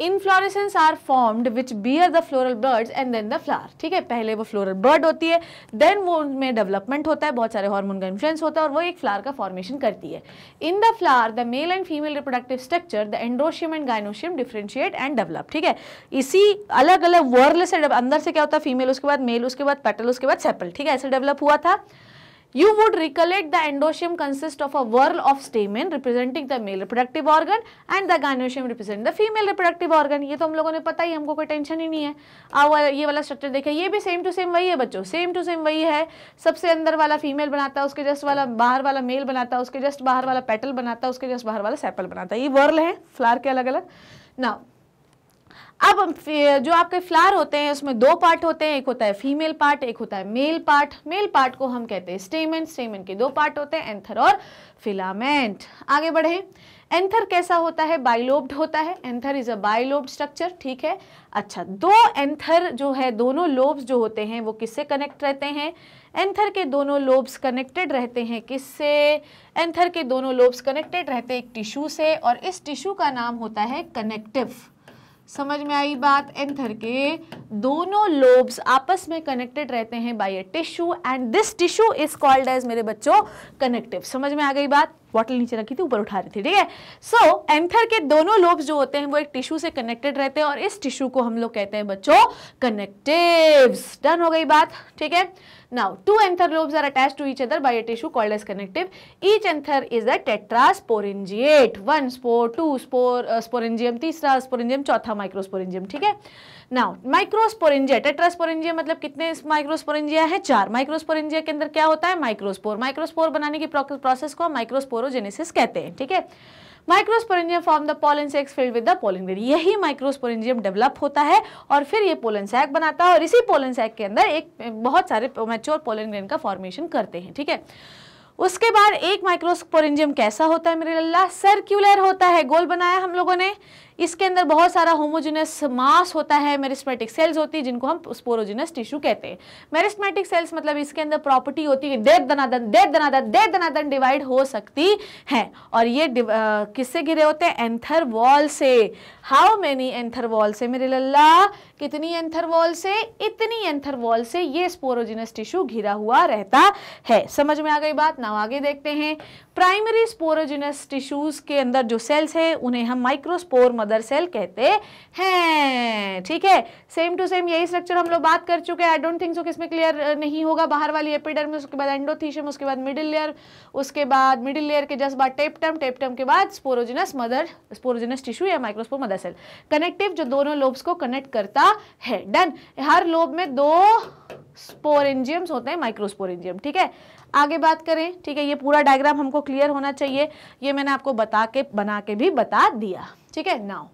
inflorescence are formed which bear the floral buds and then the flower ठीक है पहले वो फ्लोरल बर्ड होती है देन वो उनमें डेवलपमेंट होता है बहुत सारे हॉर्मोन का इन्फ्लुएंस होता है और वो एक फ्लार का फॉर्मेशन करती है in the flower the male and female reproductive structure the androecium and gynoecium differentiate and develop ठीक है इसी अलग अलग वर्ल से अंदर से क्या होता है फीमेल उसके बाद मेल उसके बाद पेटल उसके बाद सेपल ठीक है ऐसे डेवलप हुआ था You would recollect the endosperm consists of a whorl of stamen representing the male reproductive organ and the gynosium representing the female reproductive organ. ये तो हम लोगों ने पता ही हमको कोई टेंशन ही नहीं है आओ ये वाला स्ट्रक्चर देखिए ये भी सेम टू सेम वही है बच्चों सेम टू सेम वही है सबसे अंदर वाला फीमेल बनाता है उसके जस्ट वाला बाहर वाला मेल बनाता है उसके जस्ट बाहर वाला पेटल बनाता है उसके जस्ट बाहर वाला सेपल बनाता है ये वर्ल है फ्लार के अलग अलग ना अब जो आपके फ्लावर होते हैं उसमें दो पार्ट होते हैं एक होता है फीमेल पार्ट एक होता है मेल पार्ट मेल पार्ट को हम कहते हैं स्टेमेंट स्टेमेंट के दो पार्ट होते हैं एंथर और फिलामेंट आगे बढ़े एंथर कैसा होता है बाइलोब्ड होता है anther is a bilobed structure ठीक है अच्छा दो एंथर जो है दोनों लोब्स जो होते हैं वो किससे कनेक्ट रहते हैं एंथर के दोनों लोब्स कनेक्टेड रहते हैं किससे एंथर के दोनों लोब्स कनेक्टेड रहते हैं एक टिश्यू से और इस टिश्यू का नाम होता है कनेक्टिव समझ में आई बात एंथर के दोनों लोब्स आपस में कनेक्टेड रहते हैं by a tissue and this tissue is called as मेरे बच्चों कनेक्टिव समझ में आ गई बात बॉटल नीचे रखी थी ऊपर उठा रही थी ठीक है सो एंथर के दोनों लोब्स जो होते हैं वो एक टिश्यू से कनेक्टेड रहते हैं और इस टिश्यू को हम लोग कहते हैं बच्चों कनेक्टिव डन हो गई बात ठीक है Now, two anther lobes are attached to each other by a tissue called as connective. Each anther is a tetrasporangiate. One spore, two spore, uh, sporangium, tisra sporangium, चौथा microsporangium. ठीक hai now microsporangia tetrasporangia मतलब कितने microsporangia है चार microsporangia के अंदर क्या होता है microspore microspore बनाने की process को microsporogenesis कहते हैं ठीक है microsporangium form the pollen sacs filled with the pollen grain यही माइक्रोस्पोरेंजियम डेवलप होता है और फिर ये पोलन सैक बनाता है और इसी पोलन सैक के अंदर एक बहुत सारे मेच्योर पोलन ग्रेन का फॉर्मेशन करते हैं ठीक है उसके बाद एक माइक्रोस्पोरेंजियम कैसा होता है मेरे लल्ला सर्क्यूलर होता है गोल बनाया हम लोगों ने इसके अंदर बहुत सारा होमोजिनस मास होता है मेरिस्मेटिक सेल्स होती है जिनको हम स्पोरोजिनस टिश्यू कहते हैं मेरिस्मेटिक सेल्स मतलब इसके अंदर प्रॉपर्टी होती है डेथ दनादन डेथ दनादन डेथ दनादन डिवाइड हो सकती है और ये किससे घिरे होते हैं एंथर वॉल से हाउ मैनी एंथर वॉल से मेरे लल्ला कितनी एंथर वॉल से इतनी एंथर वॉल से ये स्पोरोजिनस टिश्यू घिरा हुआ रहता है समझ में आ गई बात ना आगे देखते हैं प्राइमरी स्पोरोजिनस टिश्यूज के अंदर जो सेल्स है उन्हें हम माइक्रोस्पोर मदर सेल कहते हैं ठीक है सेम टू सेम यही स्ट्रक्चर हम लोग बात कर चुके हैं आई डोंट थिंक सो किसमें क्लियर नहीं होगा बाहर वाली एपिडर्मिस उसके बाद एंडोथीशियम उसके बाद मिडिल लेयर उसके बाद मिडिल लेयर के जस्ट बाद टेपटम टेपटम के बाद स्पोरोजिनस मदर स्पोरोजिनस टिश्यू या माइक्रोस्पोर मदर सेल कनेक्टिव जो दोनों लोब्स को कनेक्ट करता है डन हर लोब में दो स्पोरेंजियम्स होते हैं माइक्रोस्पोरेंजियम ठीक है आगे बात करें ठीक है ये पूरा डायग्राम हमको क्लियर होना चाहिए ये मैंने आपको बता के बना के भी बता दिया ठीक है नाउ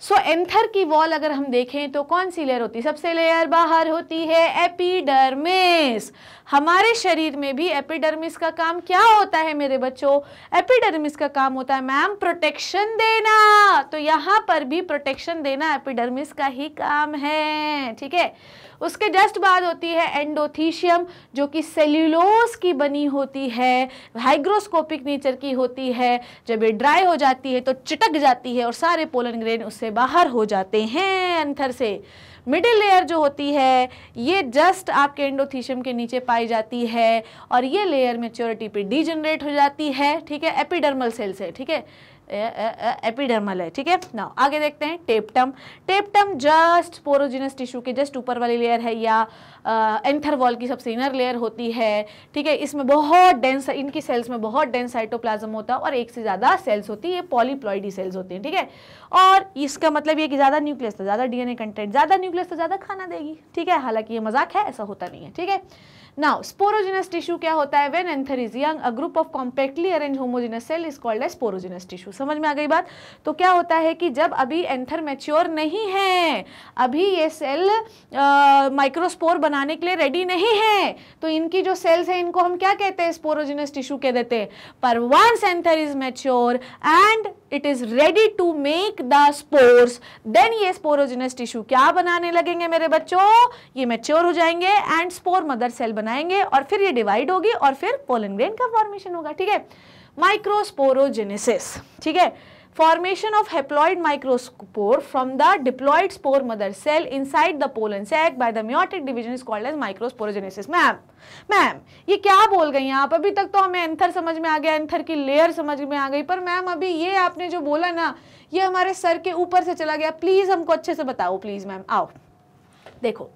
सो so, की वॉल अगर हम देखें तो कौन सी लेयर होती है सबसे लेयर बाहर होती है एपिडर्मिस हमारे शरीर में भी एपिडर्मिस का काम क्या होता है मेरे बच्चों एपिडर्मिस का काम होता है मैम प्रोटेक्शन देना तो यहाँ पर भी प्रोटेक्शन देना एपिडर्मिस का ही काम है ठीक है उसके जस्ट बाद होती है एंडोथीशियम जो कि सेल्यूलोस की बनी होती है हाइग्रोस्कोपिक नेचर की होती है जब ये ड्राई हो जाती है तो चिटक जाती है और सारे पोलन ग्रेन उससे बाहर हो जाते हैं अंथर से मिडिल लेयर जो होती है ये जस्ट आपके एंडोथीशियम के नीचे पाई जाती है और ये लेयर मेच्योरिटी पे डीजनरेट हो जाती है ठीक है एपिडर्मल सेल से ठीक है एपिडर्मल है ठीक है ना आगे देखते हैं tapetum tapetum just sporogenous tissue के जस्ट ऊपर वाली लेयर है या एंथर वॉल की सबसे इनर लेयर होती है ठीक है इसमें बहुत डेंस इनकी सेल्स में बहुत डेंस साइटोप्लाज्म होता है और एक से ज़्यादा सेल्स होती है ये पॉलीप्लॉइडी सेल्स होती हैं ठीक है थीके? और इसका मतलब ये कि ज़्यादा न्यूक्लियस तो ज़्यादा डी कंटेंट ज़्यादा न्यूक्लियस तो ज़्यादा खाना देगी ठीक है हालांकि ये मजाक है ऐसा होता नहीं है ठीक है नाउ स्पोरोजिनस टिश्यू क्या होता है? When anther is young a group of compactly arrange homogenous cell is called a sporogenous tissue समझ में आ गई बात तो क्या होता है कि जब अभी एंथर मैच्योर नहीं है अभी ये सेल माइक्रोस्पोर बनाने के लिए रेडी नहीं है तो इनकी जो सेल्स हैं इनको हम क्या कहते हैं स्पोरोजिनस टिश्यू कह देते हैं पर once anther is mature and it is ready to make the spores then ये स्पोरोजिनस टिश्यू क्या बनाने लगेंगे मेरे बच्चों ये मैच्योर हो जाएंगे एंड स्पोर मदर सेल बना बनाएंगे और फिर ये डिवाइड होगी और फिर पोलन ग्रेन का फॉर्मेशन होगा ठीक है माइक्रोस्पोरोजेनेसिस ठीक है formation of haploid microspore from the diploid spore mother cell inside the pollen sac by the meiotic division is called as microsporogenesis ma'am ma'am ये क्या बोल गई आप अभी तक तो हमें एंथर समझ में आ गया एंथर की लेयर समझ में आ गई पर मैम अभी ये आपने जो बोला ना ये हमारे सर के ऊपर से चला गया प्लीज़ हमको अच्छे से बताओ प्लीज़ मैम आओ देखो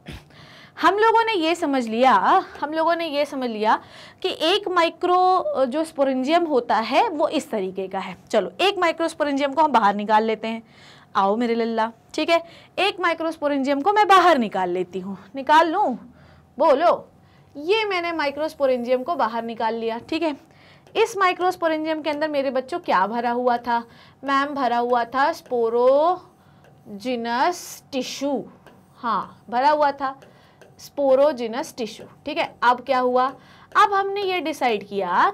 हम लोगों ने ये समझ लिया हम लोगों ने ये समझ लिया कि एक माइक्रो जो स्पोरेंजियम होता है वो इस तरीके का है चलो एक माइक्रोस्पोरेंजियम को हम बाहर निकाल लेते हैं आओ मेरे लल्ला ठीक है एक माइक्रोस्पोरेंजियम को मैं बाहर निकाल लेती हूँ निकाल लूँ बोलो ये मैंने माइक्रोस्पोरेंजियम को बाहर निकाल लिया ठीक है इस माइक्रोस्पोरेंजियम के अंदर मेरे बच्चों क्या भरा हुआ था मैम भरा हुआ था स्पोरोजिनस टिश्यू हाँ भरा हुआ था स्पोरोजिनस टिश्यू ठीक है अब क्या हुआ अब हमने ये डिसाइड किया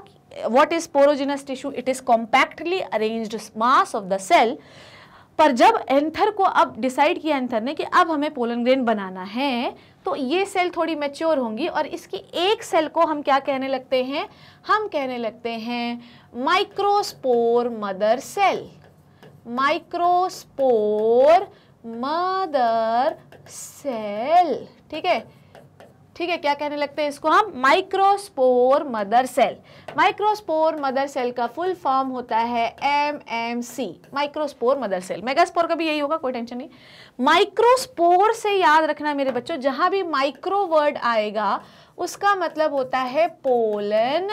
what is sporogenous tissue it is compactly arranged mass of the cell पर जब एंथर को अब डिसाइड किया एंथर ने कि अब हमें पोलन ग्रेन बनाना है तो ये सेल थोड़ी मेच्योर होंगी और इसकी एक सेल को हम क्या कहने लगते हैं हम कहने लगते हैं microspore mother cell microspore mother cell ठीक है ठीक है क्या कहने लगते हैं इसको हम microspore mother cell microspore mother cell का फुल फॉर्म होता है M M C microspore mother cell megaspore का भी यही होगा कोई टेंशन नहीं माइक्रोस्पोर से याद रखना मेरे बच्चों जहां भी माइक्रो वर्ड आएगा उसका मतलब होता है पोलन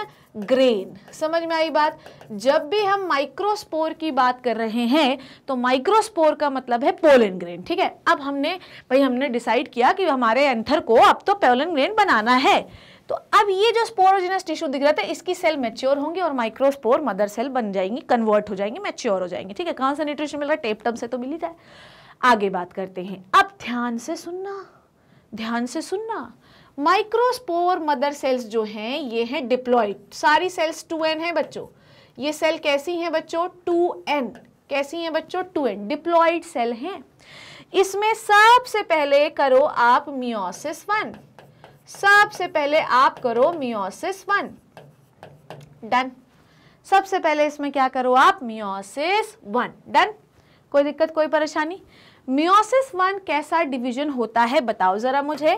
ग्रेन समझ में आई बात जब भी हम माइक्रोस्पोर की बात कर रहे हैं तो माइक्रोस्पोर का मतलब है पोलन ग्रेन ठीक है अब हमने भाई हमने डिसाइड किया कि हमारे एंथर को अब तो पोलन ग्रेन बनाना है तो अब ये जो स्पोरोजिनस टिश्यू दिख रहा था इसकी सेल मैच्योर होंगी और माइक्रोस्पोर मदर सेल बन जाएंगी कन्वर्ट हो जाएंगी मैच्योर हो जाएंगे ठीक है कहाँ से न्यूट्रिशन मिल रहा है टेप टम से तो मिल ही जाए आगे बात करते हैं अब ध्यान से सुनना ध्यान से सुनना माइक्रोस्पोर मदर सेल्स जो हैं ये हैं डिप्लॉयड सारी सेल्स 2n हैं बच्चों ये सेल कैसी हैं बच्चों 2n कैसी हैं बच्चों 2n डिप्लॉयड सेल हैं इसमें सबसे पहले करो आप मियोसिस वन सबसे पहले आप करो मियोसिस वन डन सबसे पहले इसमें क्या करो आप मियोसिस वन डन कोई दिक्कत कोई परेशानी मियोसिस वन कैसा डिवीजन होता है बताओ ज़रा मुझे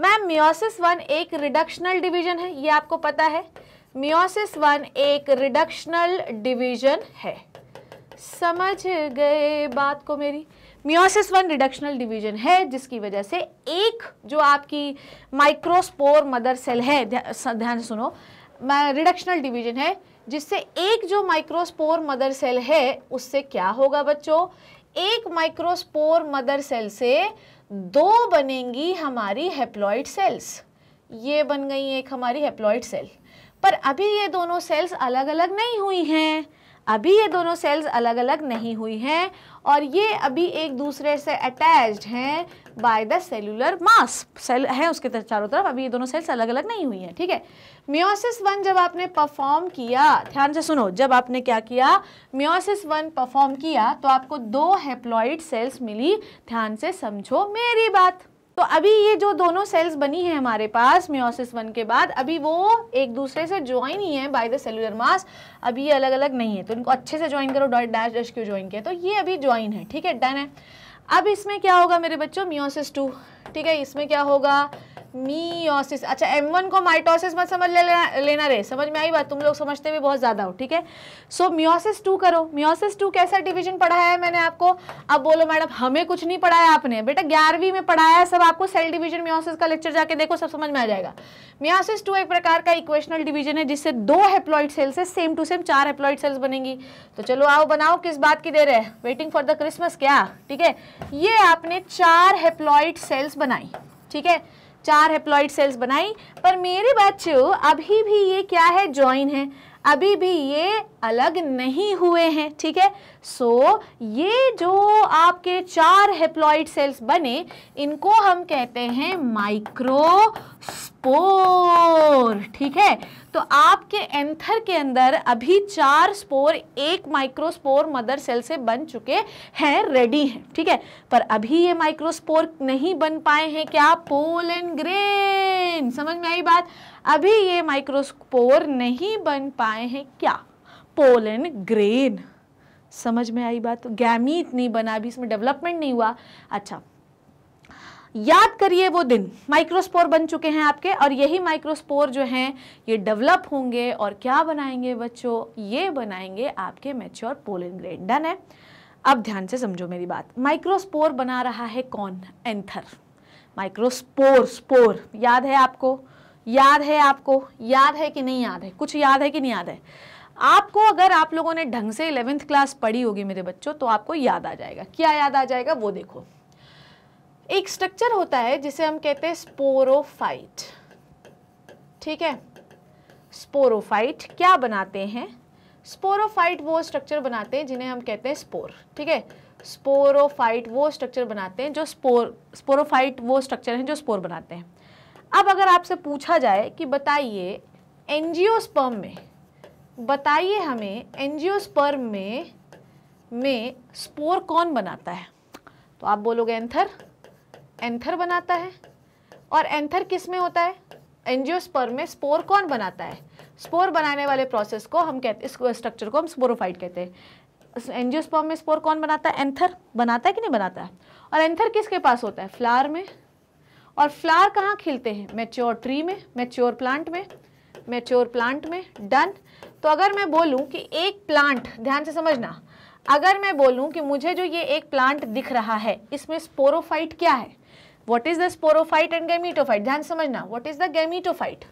मैम मियोसिस वन एक रिडक्शनल डिवीजन है ये आपको पता है मियोसिस वन एक रिडक्शनल डिवीजन है समझ गए बात को मेरी मियोसिस वन रिडक्शनल डिवीजन है जिसकी वजह से एक जो आपकी माइक्रोस्पोर मदर सेल है ध्यान सुनो रिडक्शनल डिवीजन है जिससे एक जो माइक्रोस्पोर मदर सेल है उससे क्या होगा बच्चों एक माइक्रोस्पोर मदर सेल से दो बनेंगी हमारी हेप्लॉइड सेल्स ये बन गई एक हमारी हेप्लॉइड सेल पर अभी ये दोनों सेल्स अलग अलग नहीं हुई हैं अभी ये दोनों सेल्स अलग अलग नहीं हुई हैं और ये अभी एक दूसरे से अटैच्ड हैं by the cellular mass cell है उसके तर, चारों तरफ अभी ये दोनों सेल्स अलग अलग नहीं हुई हैं ठीक है म्योसिस वन जब आपने परफॉर्म किया ध्यान से सुनो जब आपने क्या किया म्योसिस वन परफॉर्म किया तो आपको दो हेप्लॉइड सेल्स मिली ध्यान से समझो मेरी बात तो अभी ये जो दोनों सेल्स बनी है हमारे पास म्योसिस वन के बाद अभी वो एक दूसरे से ज्वाइन ही है बाय द सेलुलर मास अभी ये अलग अलग नहीं है तो इनको अच्छे से ज्वाइन करो डॉट डैश डैश क्यों ज्वाइन किया तो ये अभी ज्वाइन है ठीक है डन है अब इसमें क्या होगा मेरे बच्चों मियोसिस टू ठीक है इसमें क्या होगा मियोसिस अच्छा एम वन को माइटोसिस मत समझ ले लेना, लेना रे समझ में आई बात तुम लोग समझते भी बहुत ज़्यादा हो ठीक है सो मियोसिस टू करो मियोसिस टू कैसा डिवीजन पढ़ाया है मैंने आपको अब बोलो मैडम हमें कुछ नहीं पढ़ाया आपने बेटा ग्यारहवीं में पढ़ाया सब आपको सेल डिवीजन मियोसिस का लेक्चर जाके देखो सब समझ में आ जाएगा मियोसिस टू एक प्रकार का इक्वेशनल डिवीजन है जिससे दो हेप्लॉइड सेल्स से सेम टू सेम चार हेप्लॉइड सेल्स बनेंगी तो चलो आओ बनाओ किस बात की देर है वेटिंग फॉर द क्रिसमस क्या ठीक है ये आपने चार हेप्लॉइड सेल्स बनाई ठीक है चार हेप्लॉइड सेल्स बनाई पर मेरे बच्चों अभी भी ये क्या है ज्वाइन है अभी भी ये अलग नहीं हुए हैं ठीक है सो so, ये जो आपके चार हेप्लॉइड सेल्स बने इनको हम कहते हैं माइक्रो स्पोर ठीक है तो आपके एंथर के अंदर अभी चार स्पोर एक माइक्रोस्पोर मदर सेल से बन चुके हैं रेडी हैं ठीक है पर अभी ये माइक्रोस्पोर नहीं बन पाए हैं क्या एंड ग्रेन समझ में आई बात अभी ये माइक्रोस्पोर नहीं बन पाए हैं क्या एंड ग्रेन समझ में आई बात तो गैमीट नहीं बना अभी इसमें डेवलपमेंट नहीं हुआ अच्छा याद करिए वो दिन माइक्रोस्पोर बन चुके हैं आपके और यही माइक्रोस्पोर जो हैं ये डेवलप होंगे और क्या बनाएंगे बच्चों ये बनाएंगे आपके मेच्योर पोलिन ग्रेड डन है अब ध्यान से समझो मेरी बात माइक्रोस्पोर बना रहा है कौन एंथर माइक्रोस्पोर स्पोर याद है आपको याद है आपको याद है कि नहीं याद है कुछ याद है कि नहीं याद है आपको अगर आप लोगों ने ढंग से इलेवेंथ क्लास पढ़ी होगी मेरे बच्चों तो आपको याद आ जाएगा क्या याद आ जाएगा वो देखो एक स्ट्रक्चर होता है जिसे हम कहते हैं स्पोरोफाइट ठीक है स्पोरोफाइट क्या बनाते हैं स्पोरोफाइट वो स्ट्रक्चर बनाते हैं जिन्हें हम कहते हैं स्पोर ठीक है स्पोरोफाइट वो स्ट्रक्चर बनाते हैं जो स्पोर स्पोरोफाइट वो स्ट्रक्चर हैं जो स्पोर बनाते हैं अब अगर आपसे पूछा जाए कि बताइए एनजियोस्पर्म में बताइए हमें एनजियोस्पर्म में में स्पोर कौन बनाता है तो आप बोलोगे एंथर एंथर बनाता है और एंथर किस में होता है एंजियोस्पर्म में स्पोर कौन बनाता है स्पोर बनाने वाले प्रोसेस को हम कहते इस स्ट्रक्चर को हम स्पोरोफाइट कहते हैं एंजियोस्पर्म में स्पोर कौन बनाता है एंथर बनाता है कि नहीं बनाता है और एंथर किसके पास होता है फ्लावर में और फ्लावर कहाँ खिलते हैं मेच्योर ट्री में मेच्योर प्लांट में मेच्योर प्लांट में डन तो अगर मैं बोलूँ कि एक प्लांट ध्यान से समझना अगर मैं बोलूँ कि मुझे जो ये एक प्लांट दिख रहा है इसमें स्पोरोफाइट क्या है what is the sporophyte and gametophyte ध्यान समझना what is the gametophyte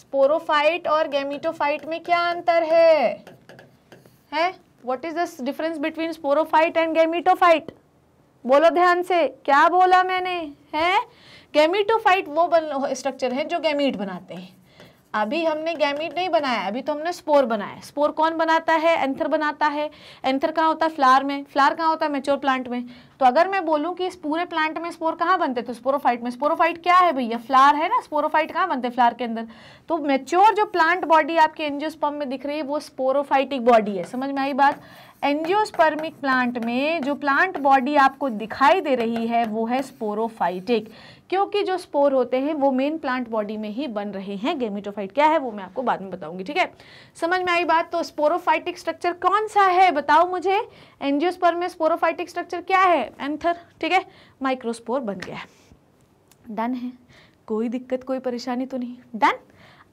sporophyte और गैमीटोफाइट में क्या अंतर है है what is the difference between sporophyte and gametophyte बोलो ध्यान से क्या बोला मैंने है गैमीटोफाइट वो स्ट्रक्चर है जो गैमीट बनाते हैं अभी हमने गैमिट नहीं बनाया अभी तो हमने स्पोर बनाया स्पोर कौन बनाता है एंथर बनाता है एंथर कहाँ होता है फ्लावर में फ्लावर कहाँ होता है मेच्योर प्लांट में तो अगर मैं बोलूँ कि इस पूरे प्लांट में स्पोर कहाँ बनते तो स्पोरोफाइट में स्पोरोफाइट क्या है भैया फ्लार है ना स्पोरोफाइट कहाँ बनते हैं के अंदर तो मेच्योर जो प्लांट बॉडी आपके एनजियोस्पर्म में दिख रही है वो स्पोरोफाइटिक बॉडी है समझ में आई बात एनजियोस्पर्मिक प्लांट में जो प्लांट बॉडी आपको दिखाई दे रही है वो है स्पोरोफाइटिक क्योंकि जो स्पोर होते हैं वो मेन प्लांट बॉडी में ही बन रहे हैं गेमिटोफाइट क्या है वो मैं आपको बाद में बताऊंगी ठीक है समझ में आई बात तो स्पोरोफाइटिक स्ट्रक्चर कौन सा है बताओ मुझे एनजियोस्पर में स्पोरोफाइटिक स्ट्रक्चर क्या है एंथर ठीक है माइक्रोस्पोर बन गया है डन है कोई दिक्कत कोई परेशानी तो नहीं डन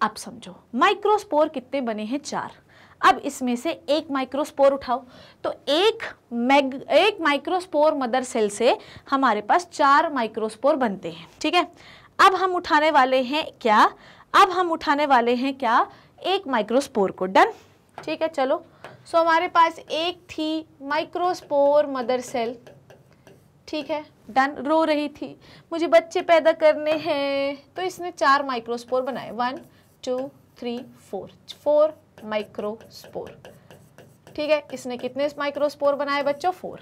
आप समझो माइक्रोस्पोर कितने बने हैं चार अब इसमें से एक माइक्रोस्पोर उठाओ तो एक मैग एक माइक्रोस्पोर मदर सेल से हमारे पास चार माइक्रोस्पोर बनते हैं ठीक है अब हम उठाने वाले हैं क्या अब हम उठाने वाले हैं क्या एक माइक्रोस्पोर को डन ठीक है चलो सो हमारे पास एक थी माइक्रोस्पोर मदर सेल ठीक है डन रो रही थी मुझे बच्चे पैदा करने हैं तो इसने चार माइक्रोस्पोर बनाए one two three four four microspore ठीक है इसने कितने माइक्रोस्पोर बनाए बच्चों फोर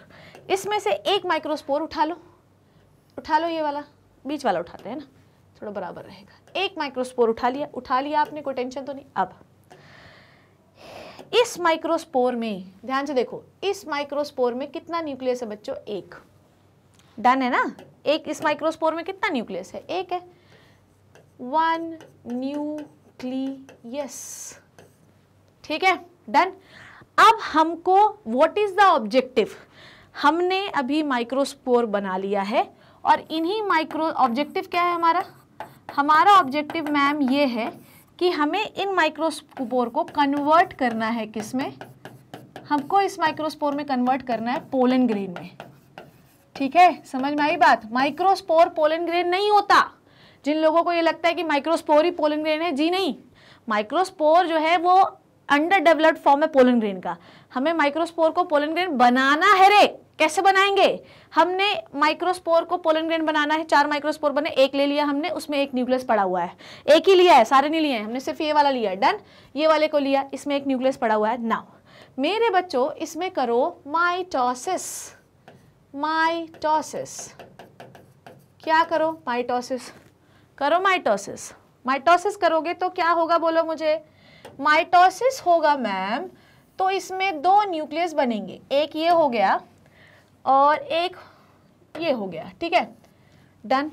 इसमें से एक माइक्रोस्पोर उठा लो उठा लो ये वाला बीच वाला उठाते हैं ना थोड़ा बराबर रहेगा एक माइक्रोस्पोर उठा लिया उठा लिया आपने कोई टेंशन तो नहीं अब इस माइक्रोस्पोर में ध्यान से देखो इस माइक्रोस्पोर में कितना न्यूक्लियस है बच्चों एक डन है ना एक इस माइक्रोस्पोर में कितना न्यूक्लियस है एक है वन न्यूक्लियस ठीक है डन अब हमको व्हाट इज़ द ऑब्जेक्टिव हमने अभी माइक्रोस्पोर बना लिया है और इन्हीं माइक्रो ऑब्जेक्टिव क्या है हमारा हमारा ऑब्जेक्टिव मैम ये है कि हमें इन माइक्रोस्पोर को कन्वर्ट करना है किस में हमको इस माइक्रोस्पोर में कन्वर्ट करना है पोलन ग्रेन में ठीक है समझ में आई बात माइक्रोस्पोर पोलन ग्रेन नहीं होता जिन लोगों को ये लगता है कि माइक्रोस्पोर ही पोलन ग्रेन है जी नहीं माइक्रोस्पोर जो है वो अंडर डेवलप्ड फॉर्म है पोलन ग्रेन का हमें माइक्रोस्पोर को पोलन ग्रेन बनाना है रे कैसे बनाएंगे हमने माइक्रोस्पोर को पोलन ग्रेन बनाना है चार माइक्रोस्पोर बने एक ले लिया हमने उसमें एक न्यूक्लियस पड़ा हुआ है एक ही लिया है सारे नहीं लिए हैं हमने सिर्फ ये वाला लिया डन ये वाले को लिया इसमें एक न्यूक्लियस पड़ा हुआ है नाउ मेरे बच्चों इसमें करो माइटोसिस माइटोसिस क्या करो माइटोसिस करो माइटोसिस माइटोसिस करोगे तो क्या होगा बोलो मुझे माइटोसिस होगा मैम तो इसमें दो न्यूक्लियस बनेंगे एक ये हो गया और एक ये हो गया ठीक है डन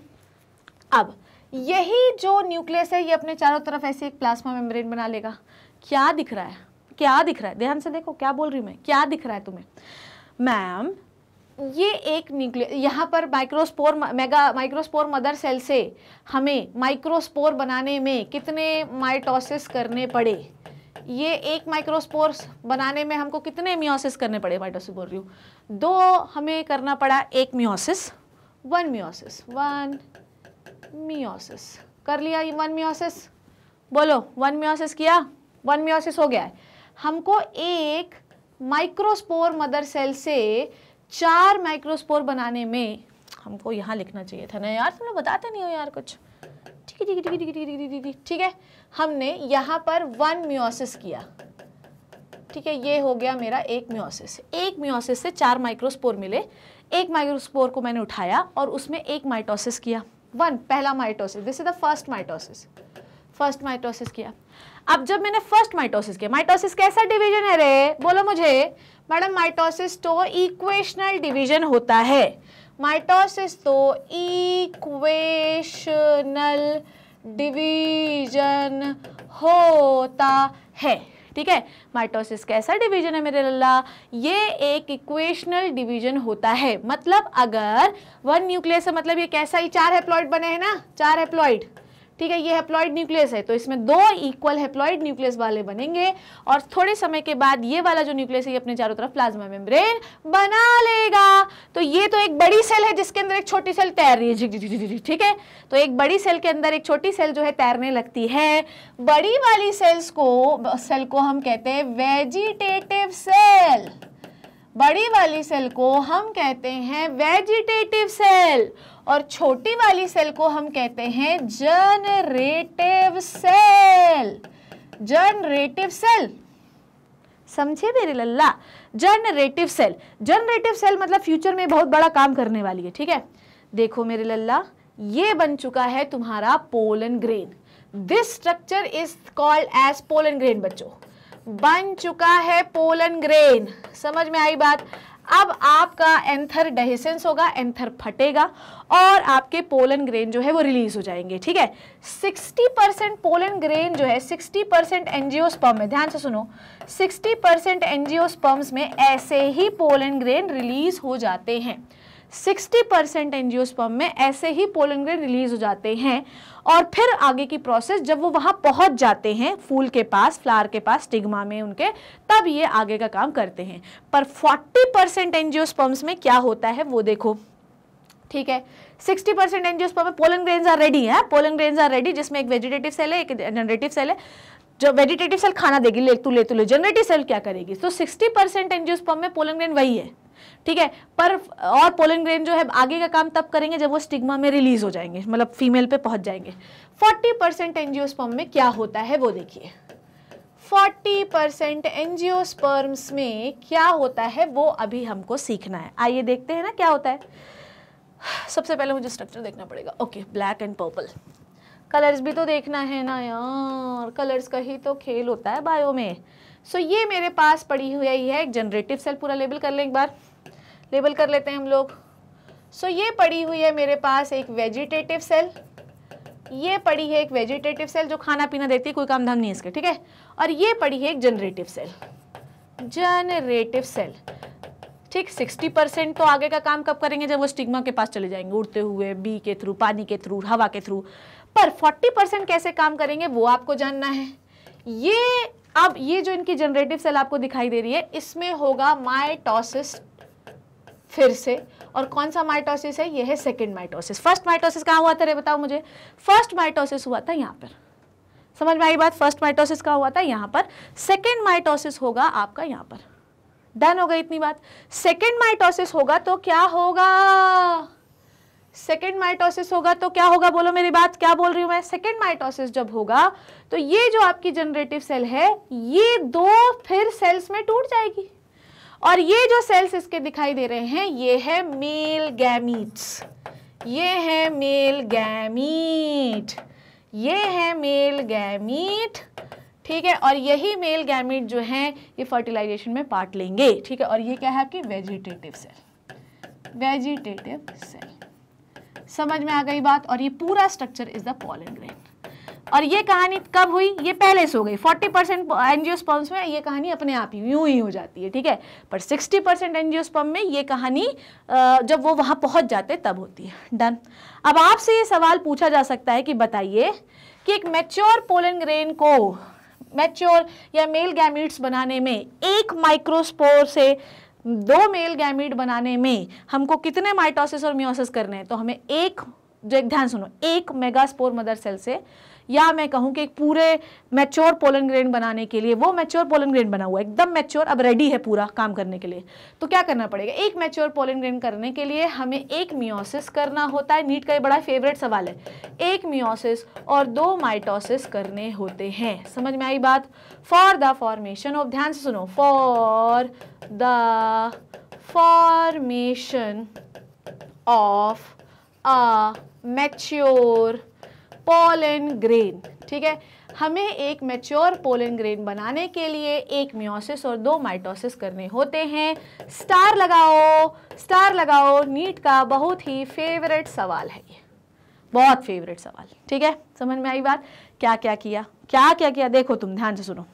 अब यही जो न्यूक्लियस है ये अपने चारों तरफ ऐसे एक प्लाज्मा मेम्ब्रेन बना लेगा क्या दिख रहा है क्या दिख रहा है ध्यान से देखो क्या बोल रही हूँ मैं क्या दिख रहा है तुम्हें मैम ये एक न्यूक्लियर यहाँ पर microspore mega microspore mother cell से हमें माइक्रोस्पोर बनाने में कितने माइटोसिस करने पड़े ये एक माइक्रोस्पोर बनाने में हमको कितने म्योसिस करने पड़े माइटोसिस बोल रही हूँ दो हमें करना पड़ा एक meiosis one meiosis one meiosis कर लिया ये वन म्योसिस बोलो वन म्योसिस किया वन म्योसिस हो गया है हमको एक माइक्रोस्पोर मदर सेल से चार माइक्रोस्पोर बनाने में हमको यहाँ लिखना चाहिए था ना यार तुम लोग बताते नहीं हो यार कुछ ठीक है ठीक है ठीक है ठीक है ठीक है ठीक है हमने यहाँ पर वन म्योसिस किया ठीक है ये हो गया मेरा एक म्योसिस एक म्योसिस से चार माइक्रोस्पोर मिले एक माइक्रोस्पोर को मैंने उठाया और उसमें एक माइटोसिस किया वन पहला mitosis this is the first mitosis first mitosis किया अब जब मैंने फर्स्ट माइटोसिस किया माइटोसिस कैसा डिवीजन है रे बोलो मुझे मैडम माइटोसिस तो इक्वेशनल डिवीजन होता है माइटोसिस तो इक्वेशनल डिवीजन होता है ठीक है माइटोसिस कैसा डिवीजन है मेरे लल्ला ये एक इक्वेशनल डिवीजन होता है मतलब अगर वन न्यूक्लियस मतलब ये कैसा ही चार हेप्लॉइड बने हैं ना चार हेप्लॉइड ठीक है ये हेप्लॉइड न्यूक्लियस है तो इसमें दो इक्वल हेप्लॉइड न्यूक्लियस वाले बनेंगे और थोड़े समय के बाद ये वाला जो न्यूक्लियस है ये अपने चारों तरफ प्लाज्मा मेम्ब्रेन बना लेगा तो ये तो एक बड़ी सेल है जिसके अंदर एक छोटी सेल तैर रही है ठीक है तो एक बड़ी सेल के अंदर एक छोटी सेल जो है तैरने लगती है बड़ी वाली सेल्स को सेल को हम कहते हैं वेजिटेटिव सेल बड़ी वाली सेल को हम कहते हैं वेजिटेटिव सेल और छोटी वाली सेल को हम कहते हैं जनरेटिव सेल जनरेटिव सेल समझे मेरे लल्ला जनरेटिव सेल जनरेटिव सेल मतलब फ्यूचर में बहुत बड़ा काम करने वाली है ठीक है देखो मेरे लल्ला ये बन चुका है तुम्हारा pollen grain this structure is called as pollen grain बच्चों बन चुका है पोलन ग्रेन समझ में आई बात अब आपका एंथर डहेसेंस होगा एंथर फटेगा और आपके पोलन ग्रेन जो है वो रिलीज हो जाएंगे ठीक है 60 परसेंट पोलन ग्रेन जो है 60 परसेंट एनजीओस्पर्म में ध्यान से सुनो 60 परसेंट एनजीओ एनजीओस्पर्म्स में ऐसे ही पोलन ग्रेन रिलीज हो जाते हैं 60 परसेंट एनजीओ स्पम में ऐसे ही पोलन ग्रेन रिलीज हो जाते हैं और फिर आगे की प्रोसेस जब वो वहां पहुंच जाते हैं फूल के पास फ्लावर के पास स्टिग्मा में उनके तब ये आगे का काम करते हैं पर 40 परसेंट एनजियोस्पर्म्स में क्या होता है वो देखो ठीक है 60 परसेंट एनजियोस्पर्म में पोलन ग्रेन्स आर रेडी है पोलन ग्रेन्स आर रेडी जिसमें एक वेजिटेटिव सेल है एक जनरेटिव सेल है जो वेजिटेटिव सेल खाना देगी ले तू ले तू ले जनरेटिव सेल क्या करेगी तो सिक्सटी परसेंट में पोलन ग्रेन वही है ठीक है पर और पोलन ग्रेन जो है आगे का काम तब करेंगे जब वो स्टिग्मा में रिलीज हो जाएंगे मतलब फीमेल पे पहुंच जाएंगे 40 परसेंट एनजियोस्पर्म में क्या होता है वो देखिए 40 परसेंट एनजियोस्पर्म्स में क्या होता है वो अभी हमको सीखना है आइए देखते हैं ना क्या होता है सबसे पहले मुझे स्ट्रक्चर देखना पड़ेगा okay black and purple colours भी तो देखना है ना यार कलर्स का ही तो खेल होता है बायो में सो so, ये मेरे पास पड़ी हुई है एक जनरेटिव सेल पूरा लेबल कर लें एक बार लेबल कर लेते हैं हम लोग सो so, ये पड़ी हुई है मेरे पास एक वेजिटेटिव सेल ये पड़ी है एक वेजिटेटिव सेल जो खाना पीना देती है कोई काम धाम नहीं इसके ठीक है और ये पड़ी है एक जनरेटिव सेल जनरेटिव सेल ठीक 60 परसेंट तो आगे का काम कब करेंगे जब वो स्टिग्मा के पास चले जाएंगे उड़ते हुए बी के थ्रू पानी के थ्रू हवा के थ्रू पर 40 परसेंट कैसे काम करेंगे वो आपको जानना है ये अब ये जो इनकी जनरेटिव सेल आपको दिखाई दे रही है इसमें होगा माइटोसिस फिर से और कौन सा माइटोसिस है ये है सेकेंड माइटोसिस फर्स्ट माइटोसिस कहाँ हुआ था रे बताओ मुझे फर्स्ट माइटोसिस हुआ था यहाँ पर समझ में आई बात फर्स्ट माइटोसिस कहाँ हुआ था यहाँ पर सेकेंड माइटोसिस होगा आपका यहाँ पर डन हो गई इतनी बात सेकेंड माइटोसिस होगा तो क्या होगा सेकेंड माइटोसिस होगा तो क्या होगा बोलो मेरी बात क्या बोल रही हूँ मैं सेकेंड माइटोसिस जब होगा तो ये जो आपकी जनरेटिव सेल है ये दो फिर सेल्स में टूट जाएगी और ये जो सेल्स इसके दिखाई दे रहे हैं ये है मेल गैमीट्स ये है मेल गैमीट ये है मेल गैमीट ठीक है और यही मेल गैमीट जो है ये फर्टिलाइजेशन में पार्ट लेंगे ठीक है और ये क्या है आपकी वेजिटेटिव सेल वेजिटेटिव सेल समझ में आ गई बात और ये पूरा structure is the pollen grain और ये कहानी कब हुई ये पहले से हो गई 40 परसेंट एनजियोस्पर्म्स में ये कहानी अपने आप ही यूं ही हो जाती है ठीक है पर 60 परसेंट एनजियोस्पर्म में ये कहानी जब वो वहाँ पहुँच जाते तब होती है डन अब आपसे ये सवाल पूछा जा सकता है कि बताइए कि एक मैच्योर पोलन ग्रेन को मैच्योर या मेल गैमिट्स बनाने में एक माइक्रोस्पोर से दो मेल गैमिट बनाने में हमको कितने माइटोसिस और म्योसिस करने हैं तो हमें एक जो एक ध्यान सुनो एक मेगास्पोर मदर सेल से या मैं कहूँ कि एक पूरे मैच्योर पोलन ग्रेन बनाने के लिए वो मैच्योर पोलन ग्रेन बना हुआ है एकदम मैच्योर अब रेडी है पूरा काम करने के लिए तो क्या करना पड़ेगा एक मैच्योर पोलन ग्रेन करने के लिए हमें एक मियोसिस करना होता है नीट का एक बड़ा फेवरेट सवाल है एक मियोसिस और दो माइटोसिस करने होते हैं समझ में आई बात फॉर द फॉर्मेशन ऑफ ध्यान से सुनो for the formation of a mature pollen grain ठीक है हमें एक मेच्योर पोलन ग्रेन बनाने के लिए एक मियोसिस और दो माइटोसिस करने होते हैं स्टार लगाओ स्टार लगाओ नीट का बहुत ही फेवरेट सवाल है ये बहुत फेवरेट सवाल ठीक है समझ में आई बात क्या क्या किया क्या क्या किया देखो तुम ध्यान से सुनो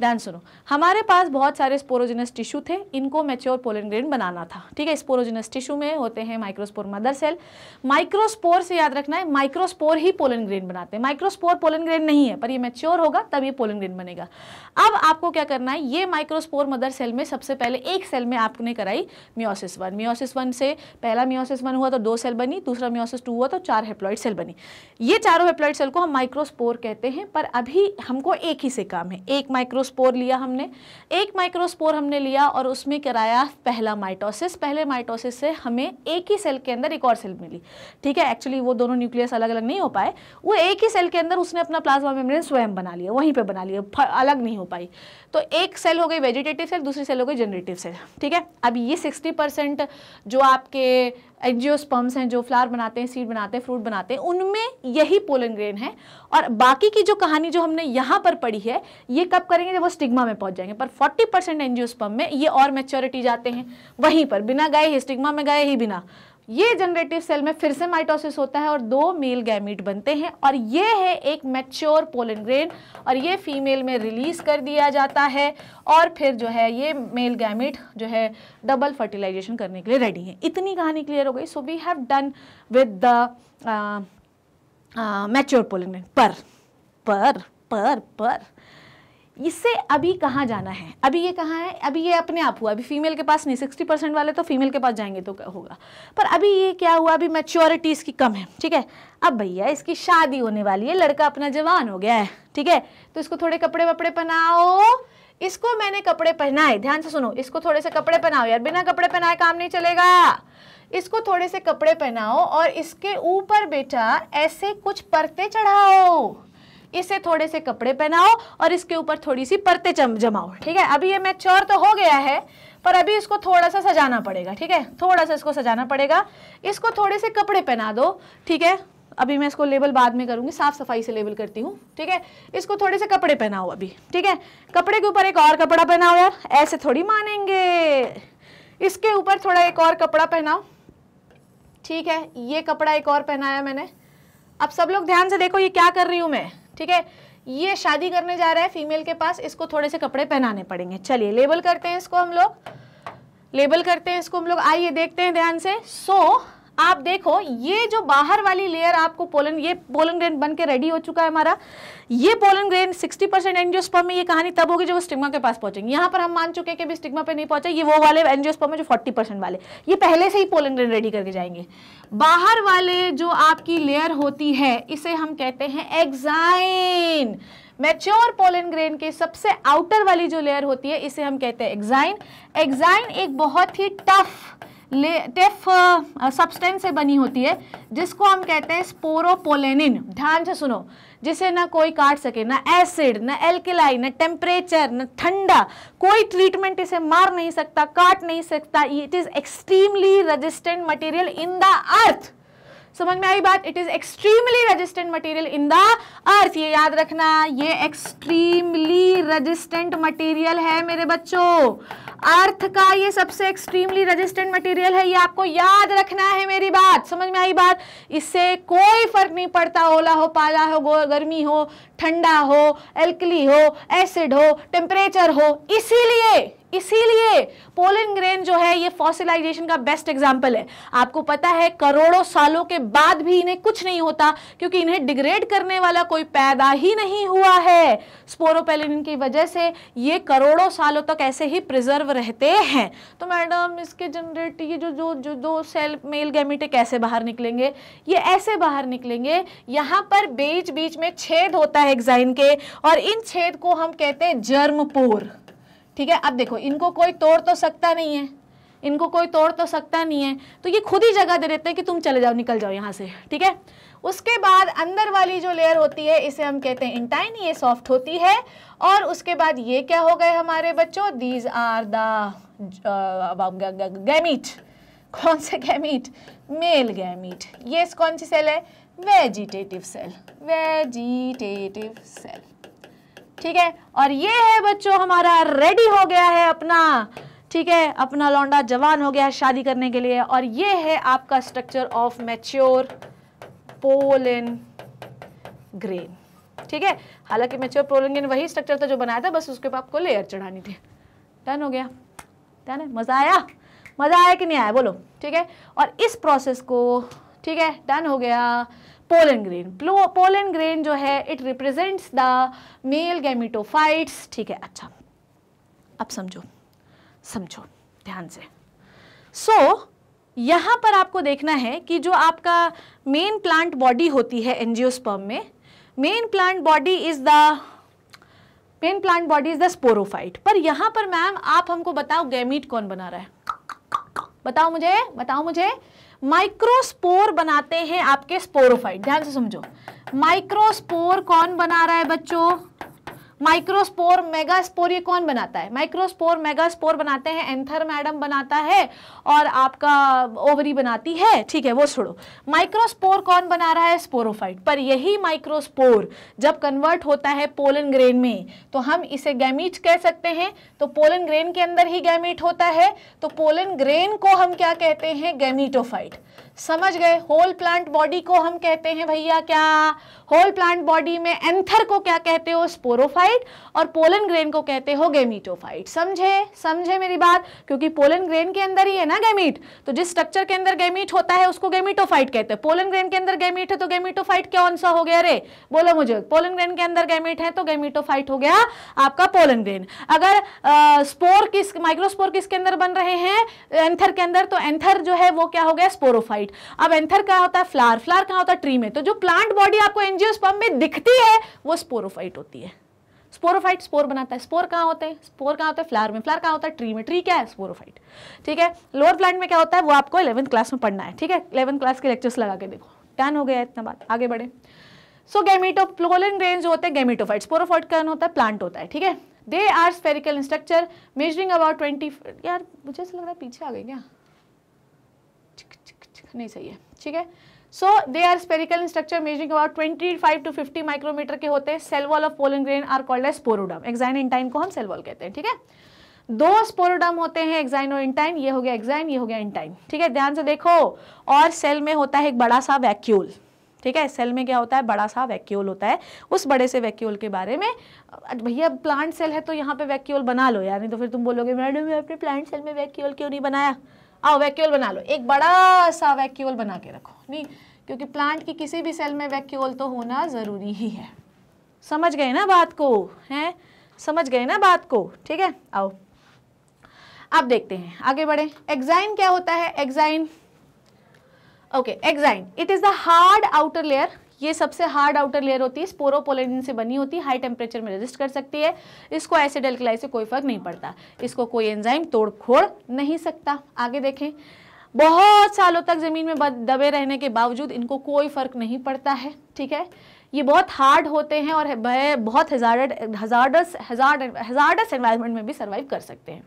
ध्यान सुनो हमारे पास बहुत सारे स्पोरोजिनस टिश्यू थे इनको मेच्योर पोलन ग्रेन बनाना था ठीक है स्पोरोजिनस टिश्यू में होते हैं माइक्रोस्पोर मदर सेल माइक्रोस्पोर से याद रखना है माइक्रोस्पोर ही पोलन ग्रेन बनाते हैं माइक्रोस्पोर पोलन ग्रेन नहीं है पर ये मेच्योर होगा तब ये पोलन ग्रेन बनेगा अब आपको क्या करना है ये माइक्रोस्पोर मदर सेल में सबसे पहले एक सेल में आपने कराई म्योसिस वन म्योसिस वन से पहला म्योसिस वन हुआ तो दो सेल बनी दूसरा म्योसिस टू हुआ तो चार हेप्लॉइड सेल बनी ये चारों हेप्लॉइड सेल को हम माइक्रोस्पोर कहते हैं पर अभी हमको एक ही से काम है एक माइक्रोस्पोर माइक्रोस्पोर लिया हमने एक माइक्रोस्पोर हमने लिया और उसमें कराया पहला माइटोसिस पहले माइटोसिस से हमें एक ही सेल के अंदर एक और सेल मिली ठीक है एक्चुअली वो दोनों न्यूक्लियस अलग अलग नहीं हो पाए वो एक ही सेल के अंदर उसने अपना प्लाज्मा मेम्ब्रेन स्वयं बना लिया वहीं पर बना लिया अलग नहीं हो पाई तो एक सेल हो गई वेजिटेटिव सेल दूसरी सेल हो गई जनरेटिव सेल ठीक है अब ये सिक्सटी जो आपके स्पम्स हैं जो फ्लावर बनाते हैं सीड बनाते हैं फ्रूट बनाते हैं उनमें यही पोलन ग्रेन है और बाकी की जो कहानी जो हमने यहाँ पर पढ़ी है ये कब करेंगे जब वो स्टिग्मा में पहुँच जाएंगे पर फोर्टी परसेंट में ये और मेच्योरिटी जाते हैं वहीं पर बिना गए ही स्टिग्मा में गए ही बिना ये जनरेटिव सेल में फिर से माइटोसिस होता है और दो मेल गैमिट बनते हैं और ये है एक मैच्योर पोलन ग्रेन और ये फीमेल में रिलीज कर दिया जाता है और फिर जो है ये मेल गैमिट जो है डबल फर्टिलाइजेशन करने के लिए रेडी है इतनी कहानी क्लियर हो गई so we have done with the mature pollen grain पर पर पर पर इससे अभी कहाँ जाना है अभी ये कहाँ है अभी ये अपने आप हुआ अभी फीमेल के पास नहीं सिक्सटी परसेंट वाले तो फीमेल के पास जाएंगे तो होगा पर अभी ये क्या हुआ अभी मेच्योरिटी इसकी कम है ठीक है अब भैया इसकी शादी होने वाली है लड़का अपना जवान हो गया है ठीक है तो इसको थोड़े कपड़े वपड़े पहनाओ इसको मैंने कपड़े पहनाए ध्यान से सुनो इसको थोड़े से कपड़े पहनाओ यार बिना कपड़े पहनाए काम नहीं चलेगा इसको थोड़े से कपड़े पहनाओ और इसके ऊपर बेटा ऐसे कुछ परते चढ़ाओ इसे थोड़े से कपड़े पहनाओ और इसके ऊपर थोड़ी सी जम, जमाओ ठीक है अभी ये मैच्योर तो हो गया है पर अभी इसको थोड़ा सा सजाना पड़ेगा ठीक है थोड़ा सा इसको सजाना पड़ेगा इसको थोड़े से कपड़े पहना दो ठीक है अभी मैं इसको लेबल बाद में करूंगी साफ़ सफाई से लेबल करती हूँ ठीक है इसको थोड़े से कपड़े पहनाओ अभी ठीक है कपड़े के ऊपर एक और कपड़ा पहनाओ यार ऐसे थोड़ी मानेंगे इसके ऊपर थोड़ा एक और कपड़ा पहनाओ ठीक है ये कपड़ा एक और पहनाया मैंने अब सब लोग ध्यान से देखो ये क्या कर रही हूँ मैं ठीक है ये शादी करने जा रहा है फीमेल के पास इसको थोड़े से कपड़े पहनाने पड़ेंगे चलिए लेबल करते हैं इसको हम लोग लेबल करते हैं इसको हम लोग आइए देखते हैं ध्यान से सो so, आप देखो ये जो बाहर वाली लेयर आपको पोलन ये पोलन ग्रेन बन के रेडी हो चुका है हमारा ये पोलन ग्रेन 60 परसेंट एनजियोस्पर्म में ये कहानी तब होगी जब वो स्टिग्मा के पास पहुंचेंगे यहां पर हम मान चुके हैं कि भी स्टिग्मा पे नहीं पहुंचे ये वो वाले एनजियोस्पर्म में जो 40 परसेंट वाले ये पहले से ही पोलन ग्रेन रेडी करके जाएंगे बाहर वाले जो आपकी लेयर होती है इसे हम कहते हैं एग्जाइन मैच्योर पोलन ग्रेन के सबसे आउटर वाली जो लेयर होती है इसे हम कहते हैं एग्जाइन एग्जाइन एक बहुत ही टफ टेफ सब्सटेंस से बनी होती है जिसको हम कहते हैं स्पोरोपोलेनिन ध्यान से सुनो जिसे ना कोई काट सके ना एसिड ना एल्किलाई ना टेम्परेचर ना ठंडा कोई ट्रीटमेंट इसे मार नहीं सकता काट नहीं सकता it is extremely resistant material in the earth समझ में आई बात it is extremely resistant material in the earth ये याद रखना ये एक्सट्रीमली रजिस्टेंट मटेरियल है मेरे बच्चों अर्थ का ये सबसे एक्सट्रीमली रजिस्टेंट मटेरियल है ये आपको याद रखना है मेरी बात समझ में आई बात इससे कोई फर्क नहीं पड़ता ओला हो पाला हो गर्मी हो ठंडा हो एल्कली हो एसिड हो टेम्परेचर हो इसीलिए इसीलिए पोलन ग्रेन जो है ये फॉसिलाइजेशन का बेस्ट एग्जाम्पल है आपको पता है करोड़ों सालों के बाद भी इन्हें कुछ नहीं होता क्योंकि इन्हें डिग्रेड करने वाला कोई पैदा ही नहीं हुआ है स्पोरोपेलिन की वजह से ये करोड़ों सालों तक ऐसे ही प्रिजर्व रहते हैं तो मैडम इसके जनरेट ये जो जो जो दो सेल मेल गैमिटे कैसे बाहर निकलेंगे ये ऐसे बाहर निकलेंगे यहाँ पर बीच बीच में छेद होता है एग्जाइन के और इन छेद को हम कहते हैं जर्मपोर ठीक है अब देखो इनको कोई तोड़ तो सकता नहीं है इनको कोई तोड़ तो सकता नहीं है तो ये खुद ही जगह दे देते हैं कि तुम चले जाओ निकल जाओ यहाँ से ठीक है उसके बाद अंदर वाली जो लेयर होती है इसे हम कहते हैं इंटाइन ये सॉफ्ट होती है और उसके बाद ये क्या हो गए हमारे बच्चों दीज आर द गैमीट कौन से गैमीट मेल गैमीट ये कौन सी सेल है वेजिटेटिव सेल वेजिटेटिव सेल ठीक है और ये है बच्चों हमारा रेडी हो गया है अपना ठीक है अपना लौंडा जवान हो गया है शादी करने के लिए और ये है आपका structure of mature pollen grain ठीक है हालांकि मैच्योर ग्रेन वही स्ट्रक्चर था जो बनाया था बस उसके आपको लेयर चढ़ानी थी डन हो गया डन है मज़ा आया मज़ा आया कि नहीं आया बोलो ठीक है और इस प्रोसेस को ठीक है डन हो गया पोलन ग्रेन पोलन ग्रेन जो है it represents the male gametophytes ठीक है अच्छा अब समझो समझो ध्यान से सो so, यहां पर आपको देखना है कि जो आपका मेन प्लांट बॉडी होती है एनजियोस्पर्म में main plant body is the main plant body is the sporophyte पर यहां पर मैम आप हमको बताओ गैमिट कौन बना रहा है बताओ मुझे बताओ मुझे माइक्रोस्पोर बनाते हैं आपके स्पोरोफाइट ध्यान से समझो माइक्रोस्पोर कौन बना रहा है बच्चों माइक्रोस्पोर मेगास्पोर ये कौन बनाता है माइक्रोस्पोर मेगास्पोर बनाते हैं एंथर मैडम बनाता है और आपका ओवरी बनाती है ठीक है वो छोड़ो माइक्रोस्पोर कौन बना रहा है स्पोरोफाइट पर यही माइक्रोस्पोर जब कन्वर्ट होता है पोलन ग्रेन में तो हम इसे गैमीट कह सकते हैं तो पोलन ग्रेन के अंदर ही गैमीट होता है तो पोलन ग्रेन को हम क्या कहते हैं गैमिटोफाइट समझ गए होल प्लांट बॉडी को हम कहते हैं भैया क्या होल प्लांट बॉडी में एंथर को क्या कहते हो स्पोरोफाइट और पोलन ग्रेन को कहते हो गेमीटोफाइट समझे समझे मेरी बात क्योंकि पोलन ग्रेन के अंदर ही है ना गेमीट तो जिस स्ट्रक्चर के अंदर गेमीट होता है उसको गेमीटोफाइट कहते हैं पोलन ग्रेन के अंदर गेमीट है तो गेमीटोफाइट कौन सा हो गया रे बोलो मुझे पोलन ग्रेन के अंदर गेमिट है तो गेमीटोफाइट हो गया आपका पोलन ग्रेन अगर स्पोर किस माइक्रोस्पोर किसके अंदर बन रहे हैं एंथर के अंदर तो एंथर जो है वो क्या हो गया स्पोरोफाइट राइट अब एंथर क्या होता है फ्लार फ्लार कहाँ होता है ट्री में तो जो प्लांट बॉडी आपको एंजियोस्पर्म में दिखती है वो स्पोरोफाइट होती है स्पोरोफाइट स्पोर बनाता है स्पोर कहाँ होते हैं स्पोर कहाँ होते हैं फ्लार में फ्लार कहाँ होता है ट्री में ट्री क्या है स्पोरोफाइट ठीक है लोअर प्लांट में क्या होता है वो आपको इलेवंथ क्लास में पढ़ना है ठीक है इलेवंथ क्लास के लेक्चर्स लगा के देखो डन हो गया इतना बात आगे बढ़े सो गैमीटो प्लोलन ग्रेन जो होते हैं गेमिटोफाइट स्पोरोफाइट कौन होता है प्लांट होता है ठीक है they are spherical structure measuring about twenty यार मुझे ऐसा लग रहा है पीछे आ गए क्या नहीं सही है ठीक है so they are spherical structure measuring about 25 to 50 micrometre के होते हैं cell wall of pollen grain are called as sporoderm exine intine को हम सेल वॉल कहते हैं ठीक है दो स्पोरोडम होते हैं एक्साइन और इंटाइन ये हो गया एक्साइन ये हो गया इंटाइन ठीक है ध्यान से देखो और सेल में होता है एक बड़ा सा वैक्यूल ठीक है सेल में क्या होता है बड़ा सा वैक्यूल होता है उस बड़े से वैक्यूल के बारे में भैया प्लांट सेल है तो यहाँ पे वैक्यूल बना लो यार नहीं तो फिर तुम बोलोगे मैडम आपने प्लांट सेल में वैक्यूल क्यों नहीं बनाया आओ वैक्यूल बना लो एक बड़ा सा वैक्यूल बना के रखो नहीं क्योंकि प्लांट की किसी भी सेल में वैक्यूल तो होना ज़रूरी ही है समझ गए ना बात को हैं समझ गए ना बात को ठीक है आओ आप देखते हैं आगे बढ़े एग्जाइन क्या होता है exine okay exine it is the hard outer layer ये सबसे हार्ड आउटर लेयर होती है स्पोरोपोलिन से बनी होती है हाई टेम्परेचर में रजिस्ट कर सकती है इसको एसिड एल्कलाई से कोई फर्क नहीं पड़ता इसको कोई एंजाइम तोड़ खोड़ नहीं सकता आगे देखें बहुत सालों तक ज़मीन में दबे रहने के बावजूद इनको कोई फ़र्क नहीं पड़ता है ठीक है ये बहुत हार्ड होते हैं और वह बहुत हजार्ड हजार्डस हजार्डस एनवायरमेंट में भी सर्वाइव कर सकते हैं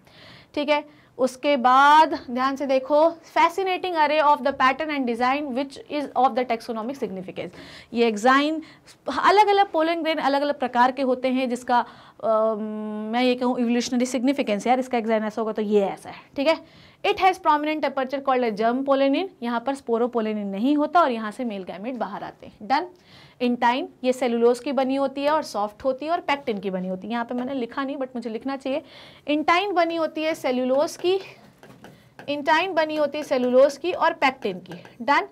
ठीक है उसके बाद ध्यान से देखो fascinating array of the pattern and design which is of the taxonomic significance ये एग्जाइन अलग अलग पोलिंग ग्रेन अलग अलग प्रकार के होते हैं जिसका आ, मैं ये कहूँ इवोल्यूशनरी सिग्निफिकेंस यार इसका एग्जाइन ऐसा होगा तो ये ऐसा है ठीक है it has prominent aperture called a germ पोलेनिन यहाँ पर स्पोरोपोलेनिन नहीं होता और यहाँ से मेल गैमेट बाहर आते हैं डन इन टाइम ये सेलुलोज की बनी होती है और सॉफ्ट होती है और पैक्टिन की बनी होती है यहाँ पे मैंने लिखा नहीं बट मुझे लिखना चाहिए इंटाइन बनी होती है सेलुलोज की इंटाइन बनी होती है सेलुलोज की और पैक्टिन की डन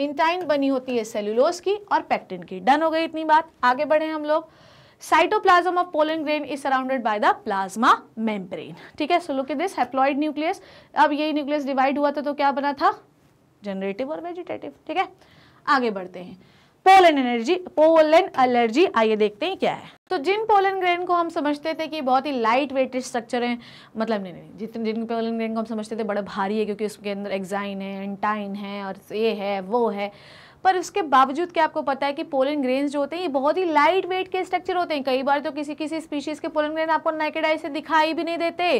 इंटाइन बनी होती है सेलुलोज की और पैक्टिन की डन हो गई इतनी बात आगे बढ़े हम लोग cytoplasm of pollen grain is surrounded by the plasma membrane ठीक है so look this haploid nucleus अब यही न्यूक्लियस डिवाइड हुआ था तो क्या बना था जनरेटिव और वेजिटेटिव ठीक है आगे बढ़ते हैं पोलन एनर्जी पोलन एलर्जी आइए देखते हैं क्या है तो जिन पोलन ग्रेन को हम समझते थे कि बहुत ही लाइट वेटेड स्ट्रक्चर हैं मतलब नहीं नहीं जितने जिन पोलन ग्रेन को हम समझते थे बड़ा भारी है क्योंकि उसके अंदर एग्जाइन है एंटाइन है और ये है वो है पर उसके बावजूद क्या आपको पता है कि पोलन ग्रेन्स जो होते हैं ये बहुत ही लाइट वेट के स्ट्रक्चर होते हैं कई बार तो किसी किसी स्पीशीज़ के पोलन ग्रेन आपको नेकेड आई से दिखाई भी नहीं देते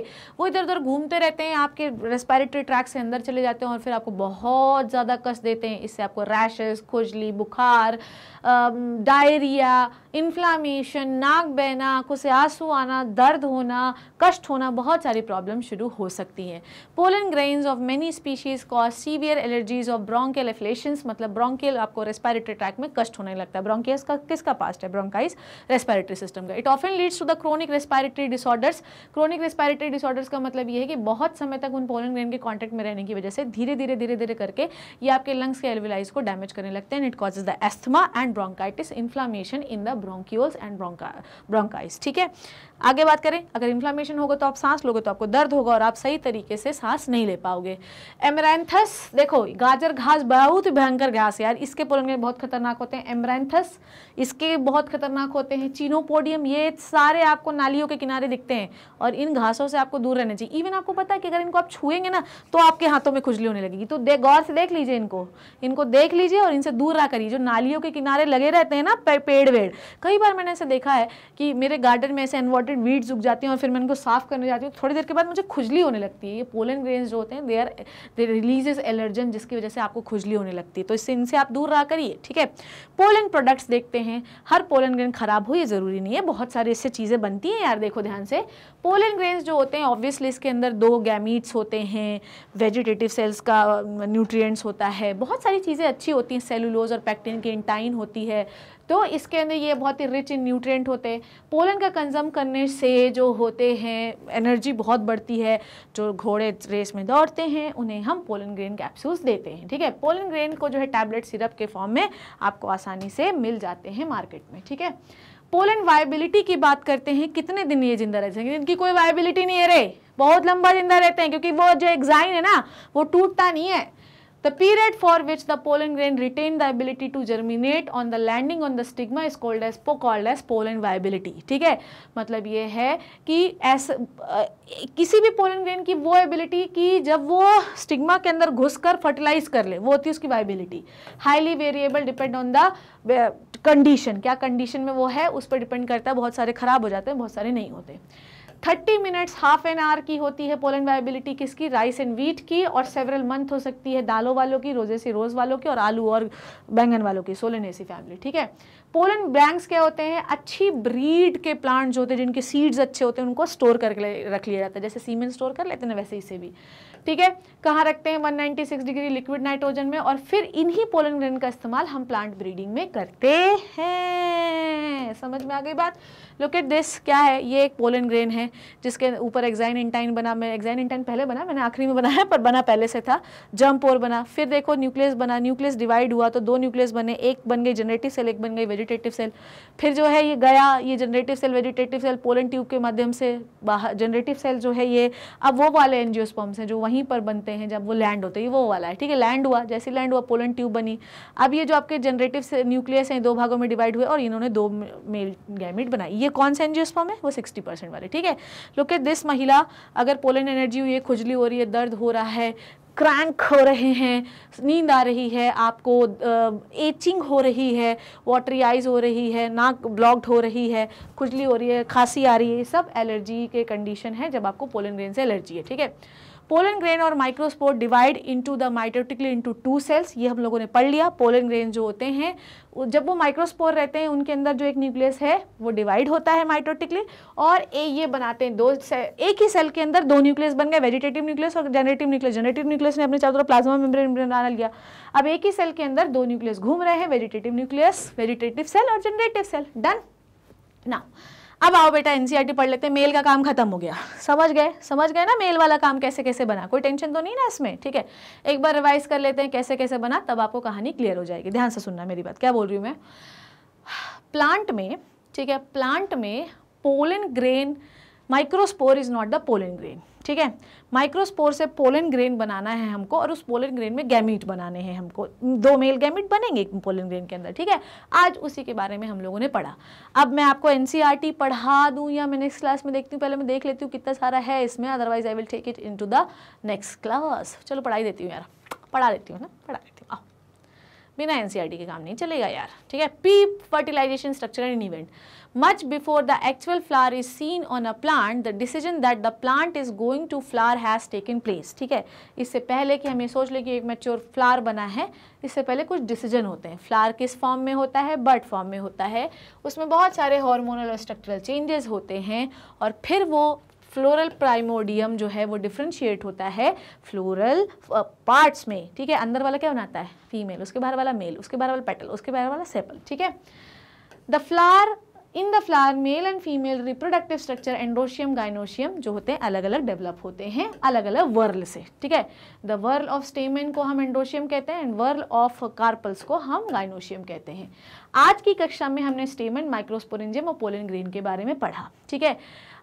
वो इधर उधर घूमते रहते हैं आपके रेस्पायरेटरी ट्रैक से अंदर चले जाते हैं और फिर आपको बहुत ज़्यादा कष्ट देते हैं इससे आपको रैशेज खुजली बुखार डायरिया इन्फ्लामेशन नाक बहना आंखों से आंसू आना दर्द होना कष्ट होना बहुत सारी प्रॉब्लम शुरू हो सकती हैं pollen grains of many species cause severe allergies of bronchial afflictions मतलब ब्रोंकेल के आपको रेस्पिरेटरी ट्रैक में कष्ट होने लगता है ब्रोंकियस का किसका पास्ट है ब्रोंकाइस रेस्पिरेटरी सिस्टम का it often leads to the chronic respiratory disorders chronic respiratory disorders का मतलब ये है कि बहुत समय तक उन पोलन ग्रेन के कॉन्टेक्ट में रहने की वजह से धीरे धीरे धीरे धीरे करके ये आपके लंग्स के एलविलाइज को डैमेज करने लगते हैं it causes the asthma and bronchitis inflammation in the bronchioles and bronchi bronchi ठीक है आगे बात करें अगर इन्फ्लामेशन होगा तो आप सांस लोगे तो आपको दर्द होगा और आप सही तरीके से सांस नहीं ले पाओगे एमरैंथस देखो गाजर घास बहुत ही भयंकर घास यार इसके पोलन बहुत खतरनाक होते हैं एमरैंथस इसके बहुत खतरनाक होते हैं चीनोपोडियम ये सारे आपको नालियों के किनारे दिखते हैं और इन घासों से आपको दूर रहना चाहिए इवन आपको पता है कि अगर इनको आप छुएंगे ना तो आपके हाथों में खुजली होने लगेगी तो दे गौर से देख लीजिए इनको इनको देख लीजिए और इनसे दूर रहा करिए जो नालियों के किनारे लगे रहते हैं ना पेड़ वेड़ कई बार मैंने ऐसे देखा है कि मेरे गार्डन में ऐसे एनवॉट इंपॉर्टेंट वीड्स उग जाती हैं और फिर मैं उनको साफ करने जाती हूँ थोड़ी देर के बाद मुझे खुजली होने लगती है ये पोलन ग्रेन जो होते हैं they are they release allergen जिसकी वजह से आपको खुजली होने लगती है तो इससे इनसे आप दूर रहा करिए ठीक है पोलन प्रोडक्ट्स देखते हैं हर पोलन ग्रेन खराब हो ये ज़रूरी नहीं है बहुत सारी इससे चीज़ें बनती हैं यार देखो ध्यान से पोलन ग्रेन जो होते हैं ऑब्वियसली इसके अंदर दो गैमीट्स होते हैं वेजिटेटिव सेल्स का न्यूट्रिएंट्स uh, होता है बहुत सारी चीज़ें अच्छी होती हैं सेलुलोज और पैक्टिन की इंटाइन होती है तो इसके अंदर ये बहुत ही रिच इन न्यूट्रिएंट होते हैं पोलन का कंजम करने से जो होते हैं एनर्जी बहुत बढ़ती है जो घोड़े रेस में दौड़ते हैं उन्हें हम पोलन ग्रेन कैप्सूल्स देते हैं ठीक है पोलन ग्रेन को जो है टैबलेट सिरप के फॉर्म में आपको आसानी से मिल जाते हैं मार्केट में ठीक है पोलन वायबिलिटी की बात करते हैं कितने दिन ये जिंदा रह जाएंगे इनकी कोई वायबिलिटी नहीं है रे बहुत लंबा जिंदा रहते हैं क्योंकि वो जो एग्जाइन है ना वो टूटता नहीं है The period for which the pollen grain retained the ability to germinate on the landing on the stigma is called as called as pollen viability ठीक है मतलब ये है कि ऐसा किसी भी pollen grain की वो ability कि जब वो stigma के अंदर घुस कर fertilize कर ले वो होती है उसकी viability highly variable depend on the condition क्या condition में वो है उस पर depend करता है बहुत सारे ख़राब हो जाते हैं बहुत सारे नहीं होते thirty minutes half an hour की होती है पोलन वायबिलिटी किसकी राइस एंड वीट की और सेवरल मंथ हो सकती है दालों वालों की रोजे से रोज वालों की और आलू और बैंगन वालों की सोलनेसी फैमिली ठीक है पोलन ब्लैंक्स क्या होते हैं अच्छी ब्रीड के प्लांट जो होते हैं जिनके सीड्स अच्छे होते हैं उनको स्टोर करके रख लिया जाता है जैसे सीमेंट स्टोर कर लेते हैं वैसे इसे भी ठीक है कहाँ रखते हैं 196 डिग्री लिक्विड नाइट्रोजन में और फिर इन्हीं पोलन ग्रेन का इस्तेमाल हम प्लांट ब्रीडिंग में करते हैं समझ में आ गई बात लोक एट दिस क्या है ये एक पोलन ग्रेन है जिसके ऊपर एग्जाइन इंटाइन बना मैं एग्जाइन इंटाइन पहले बना मैंने आखिरी में बनाया पर बना पहले से था जम्प और बना फिर देखो न्यूक्लियस बना न्यूक्लियस डिवाइड हुआ तो दो न्यूक्लियस बने एक बन गई जनरेटिव सेल एक बन गई वेजिटेटिव सेल फिर जो है ये गया ये generative cell vegetative cell pollen tube के माध्यम से बाहर जनरेटिव सेल जो है ये अब वो वाले एनजियोस्पम्स हैं जो वहीं वहीं पर बनते हैं जब वो लैंड होते हैं वो वाला है ठीक है लैंड हुआ जैसे लैंड हुआ पोलन ट्यूब बनी अब ये जो आपके जनरेटिव न्यूक्लियस हैं दो भागों में डिवाइड हुए और इन्होंने दो मेल गैमिट बनाई ये कौन सा एनजियोस्पर्म है वो सिक्सटी परसेंट वाले ठीक है लोके दिस महिला अगर पोलन एनर्जी हुई है खुजली हो रही है दर्द हो रहा है क्रैंक हो रहे हैं नींद आ रही है आपको एचिंग हो रही है वाटरी आइज हो रही है नाक ब्लॉक्ड हो रही है खुजली हो रही है खांसी आ रही है ये सब एलर्जी के कंडीशन है जब आपको पोलन ग्रेन से एलर्जी है ठीक है पोलन ग्रेन और microspore divide into the mitotically into two cells ये हम लोगों ने पढ़ लिया पोलन ग्रेन जो होते हैं जब वो माइक्रोस्पोर रहते हैं उनके अंदर जो एक न्यूक्लियस है वो डिवाइड होता है माइटोटिकली और ए ये बनाते हैं दो एक ही सेल के अंदर दो न्यूक्लियस बन गए वेजिटेटिव न्यूक्लियस और जेनेटिव न्यूक्लियस जेनेटिव न्यूक्लियस ने अपने चारों प्लाज्मा मेम्ब्रेन बना लिया अब एक ही सेल के अंदर दो न्यूक्लियस घूम रहे हैं वेजिटेटिव न्यूक्लियस वेजिटेटिव सेल और जनरेटिव सेल डन ना अब आओ बेटा एनसीईआरटी e पढ़ लेते हैं मेल का काम खत्म हो गया समझ गए समझ गए ना मेल वाला काम कैसे कैसे बना कोई टेंशन तो नहीं ना इसमें ठीक है एक बार रिवाइज कर लेते हैं कैसे कैसे बना तब आपको कहानी क्लियर हो जाएगी ध्यान से सुनना मेरी बात क्या बोल रही हूँ मैं प्लांट में ठीक है प्लांट में pollen grain microspore is not the pollen grain ठीक है माइक्रोस्पोर से पोलन ग्रेन बनाना है हमको और उस पोलन ग्रेन में गैमिट बनाने हैं हमको दो मेल गैमिट बनेंगे पोलन ग्रेन के अंदर ठीक है आज उसी के बारे में हम लोगों ने पढ़ा अब मैं आपको एन e पढ़ा दूँ या मैं नेक्स्ट क्लास में देखती हूँ पहले मैं देख लेती हूँ कितना सारा है इसमें otherwise I will take it in the next class चलो पढ़ाई देती हूँ यार पढ़ा लेती हूँ ना पढ़ा बिना एनसीईआरटी e के काम नहीं चलेगा यार ठीक है pre fertilisation structure and event much before the actual flower is seen on a plant the decision that the plant is going to flower has taken place ठीक है इससे पहले कि हम ये सोच लें कि एक मेच्योर फ्लावर बना है इससे पहले कुछ डिसीजन होते हैं फ्लावर किस फॉर्म में होता है बर्ड फॉर्म में होता है उसमें बहुत सारे हॉर्मोनल और स्ट्रक्चरल चेंजेस होते हैं और फिर वो फ्लोरल प्राइमोडियम जो है वो डिफ्रेंशिएट होता है फ्लोरल पार्ट्स uh, में ठीक है अंदर वाला क्या बनाता है फीमेल उसके बाहर वाला मेल उसके बाहर वाला पेटल उसके बाहर वाला सेपल ठीक है the flower in the flower male and female reproductive structure androecium gynoecium जो होते हैं अलग अलग डेवलप होते हैं अलग अलग वर्ल से ठीक है द वर्ल ऑफ स्टेमेन को हम एंड्रोशियम कहते हैं एंड वर्ल ऑफ कार्पल्स को हम गाइनोशियम कहते हैं आज की कक्षा में हमने स्टेमन माइक्रोस्पोरेंजियम और पोलन ग्रीन के बारे में पढ़ा ठीक है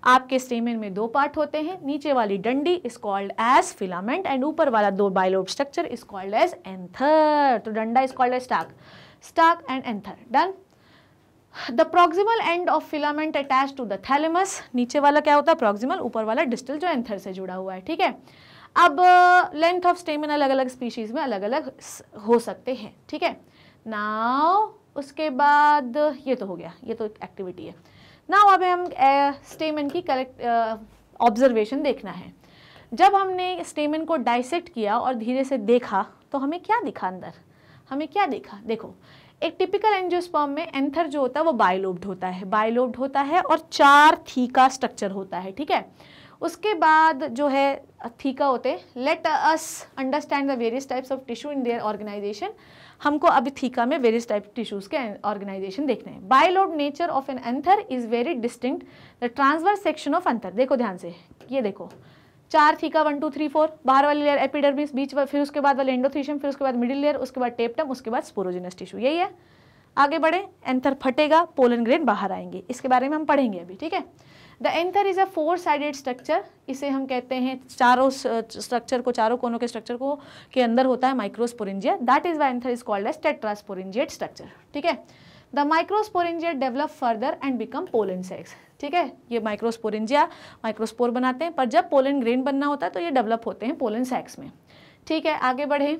आपके स्टेमिन में दो पार्ट होते हैं नीचे वाली डंडी is called as filament and ऊपर वाला दो bilobe structure is called as anther तो डंडा is called as stalk stalk and anther done the proximal end of filament attach to the thalamus नीचे वाला क्या होता है प्रोक्सिमल ऊपर वाला डिस्टल जो एंथर से जुड़ा हुआ है ठीक है अब लेंथ ऑफ स्टेमिन अलग अलग स्पीशीज़ में अलग अलग हो सकते हैं ठीक है नाव उसके बाद ये तो हो गया ये तो एक एक्टिविटी है नाउ अब हम स्टेमन की कलेक्ट ऑब्जर्वेशन देखना है जब हमने स्टेमन को डाइसेक्ट किया और धीरे से देखा तो हमें क्या दिखा अंदर हमें क्या देखा देखो एक टिपिकल एंजियोस्पर्म में एंथर जो होता है वो बायलोब्ड होता है बायलोब्ड होता है और चार थीका स्ट्रक्चर होता है ठीक है उसके बाद जो है थीका होते let us understand the various types of tissue in their organisation हमको अब थीका में वेरियस टाइप टिश्यूज़ के ऑर्गेनाइजेशन देखने हैं bilobe nature of an anther is very distinct the transverse section of anther देखो ध्यान से ये देखो चार theca one two three four बाहर वाली लेयर एपिडर्मिस बीच फिर उसके बाद वाले एंडोथीशियम फिर उसके बाद मिडिल लेयर उसके बाद टेपटम उसके बाद स्पोरोजिनस टिश्यू यही है आगे बढ़े एंथर फटेगा पोलन ग्रेन बाहर आएंगे इसके बारे में हम पढ़ेंगे अभी ठीक है the anther is a four sided structure इसे हम कहते हैं चारों स्ट्रक्चर को चारों कोनों के स्ट्रक्चर को के अंदर होता है microsporangia that is why anther is called as tetrasporangiate structure ठीक है the microsporangiate develop further and become pollen sacs ठीक है ये माइक्रोस्पोरेंजिया माइक्रोस्पोर बनाते हैं पर जब पोलन ग्रेन बनना होता है तो ये डेवलप होते हैं पोलन सेक्स में ठीक है आगे बढ़े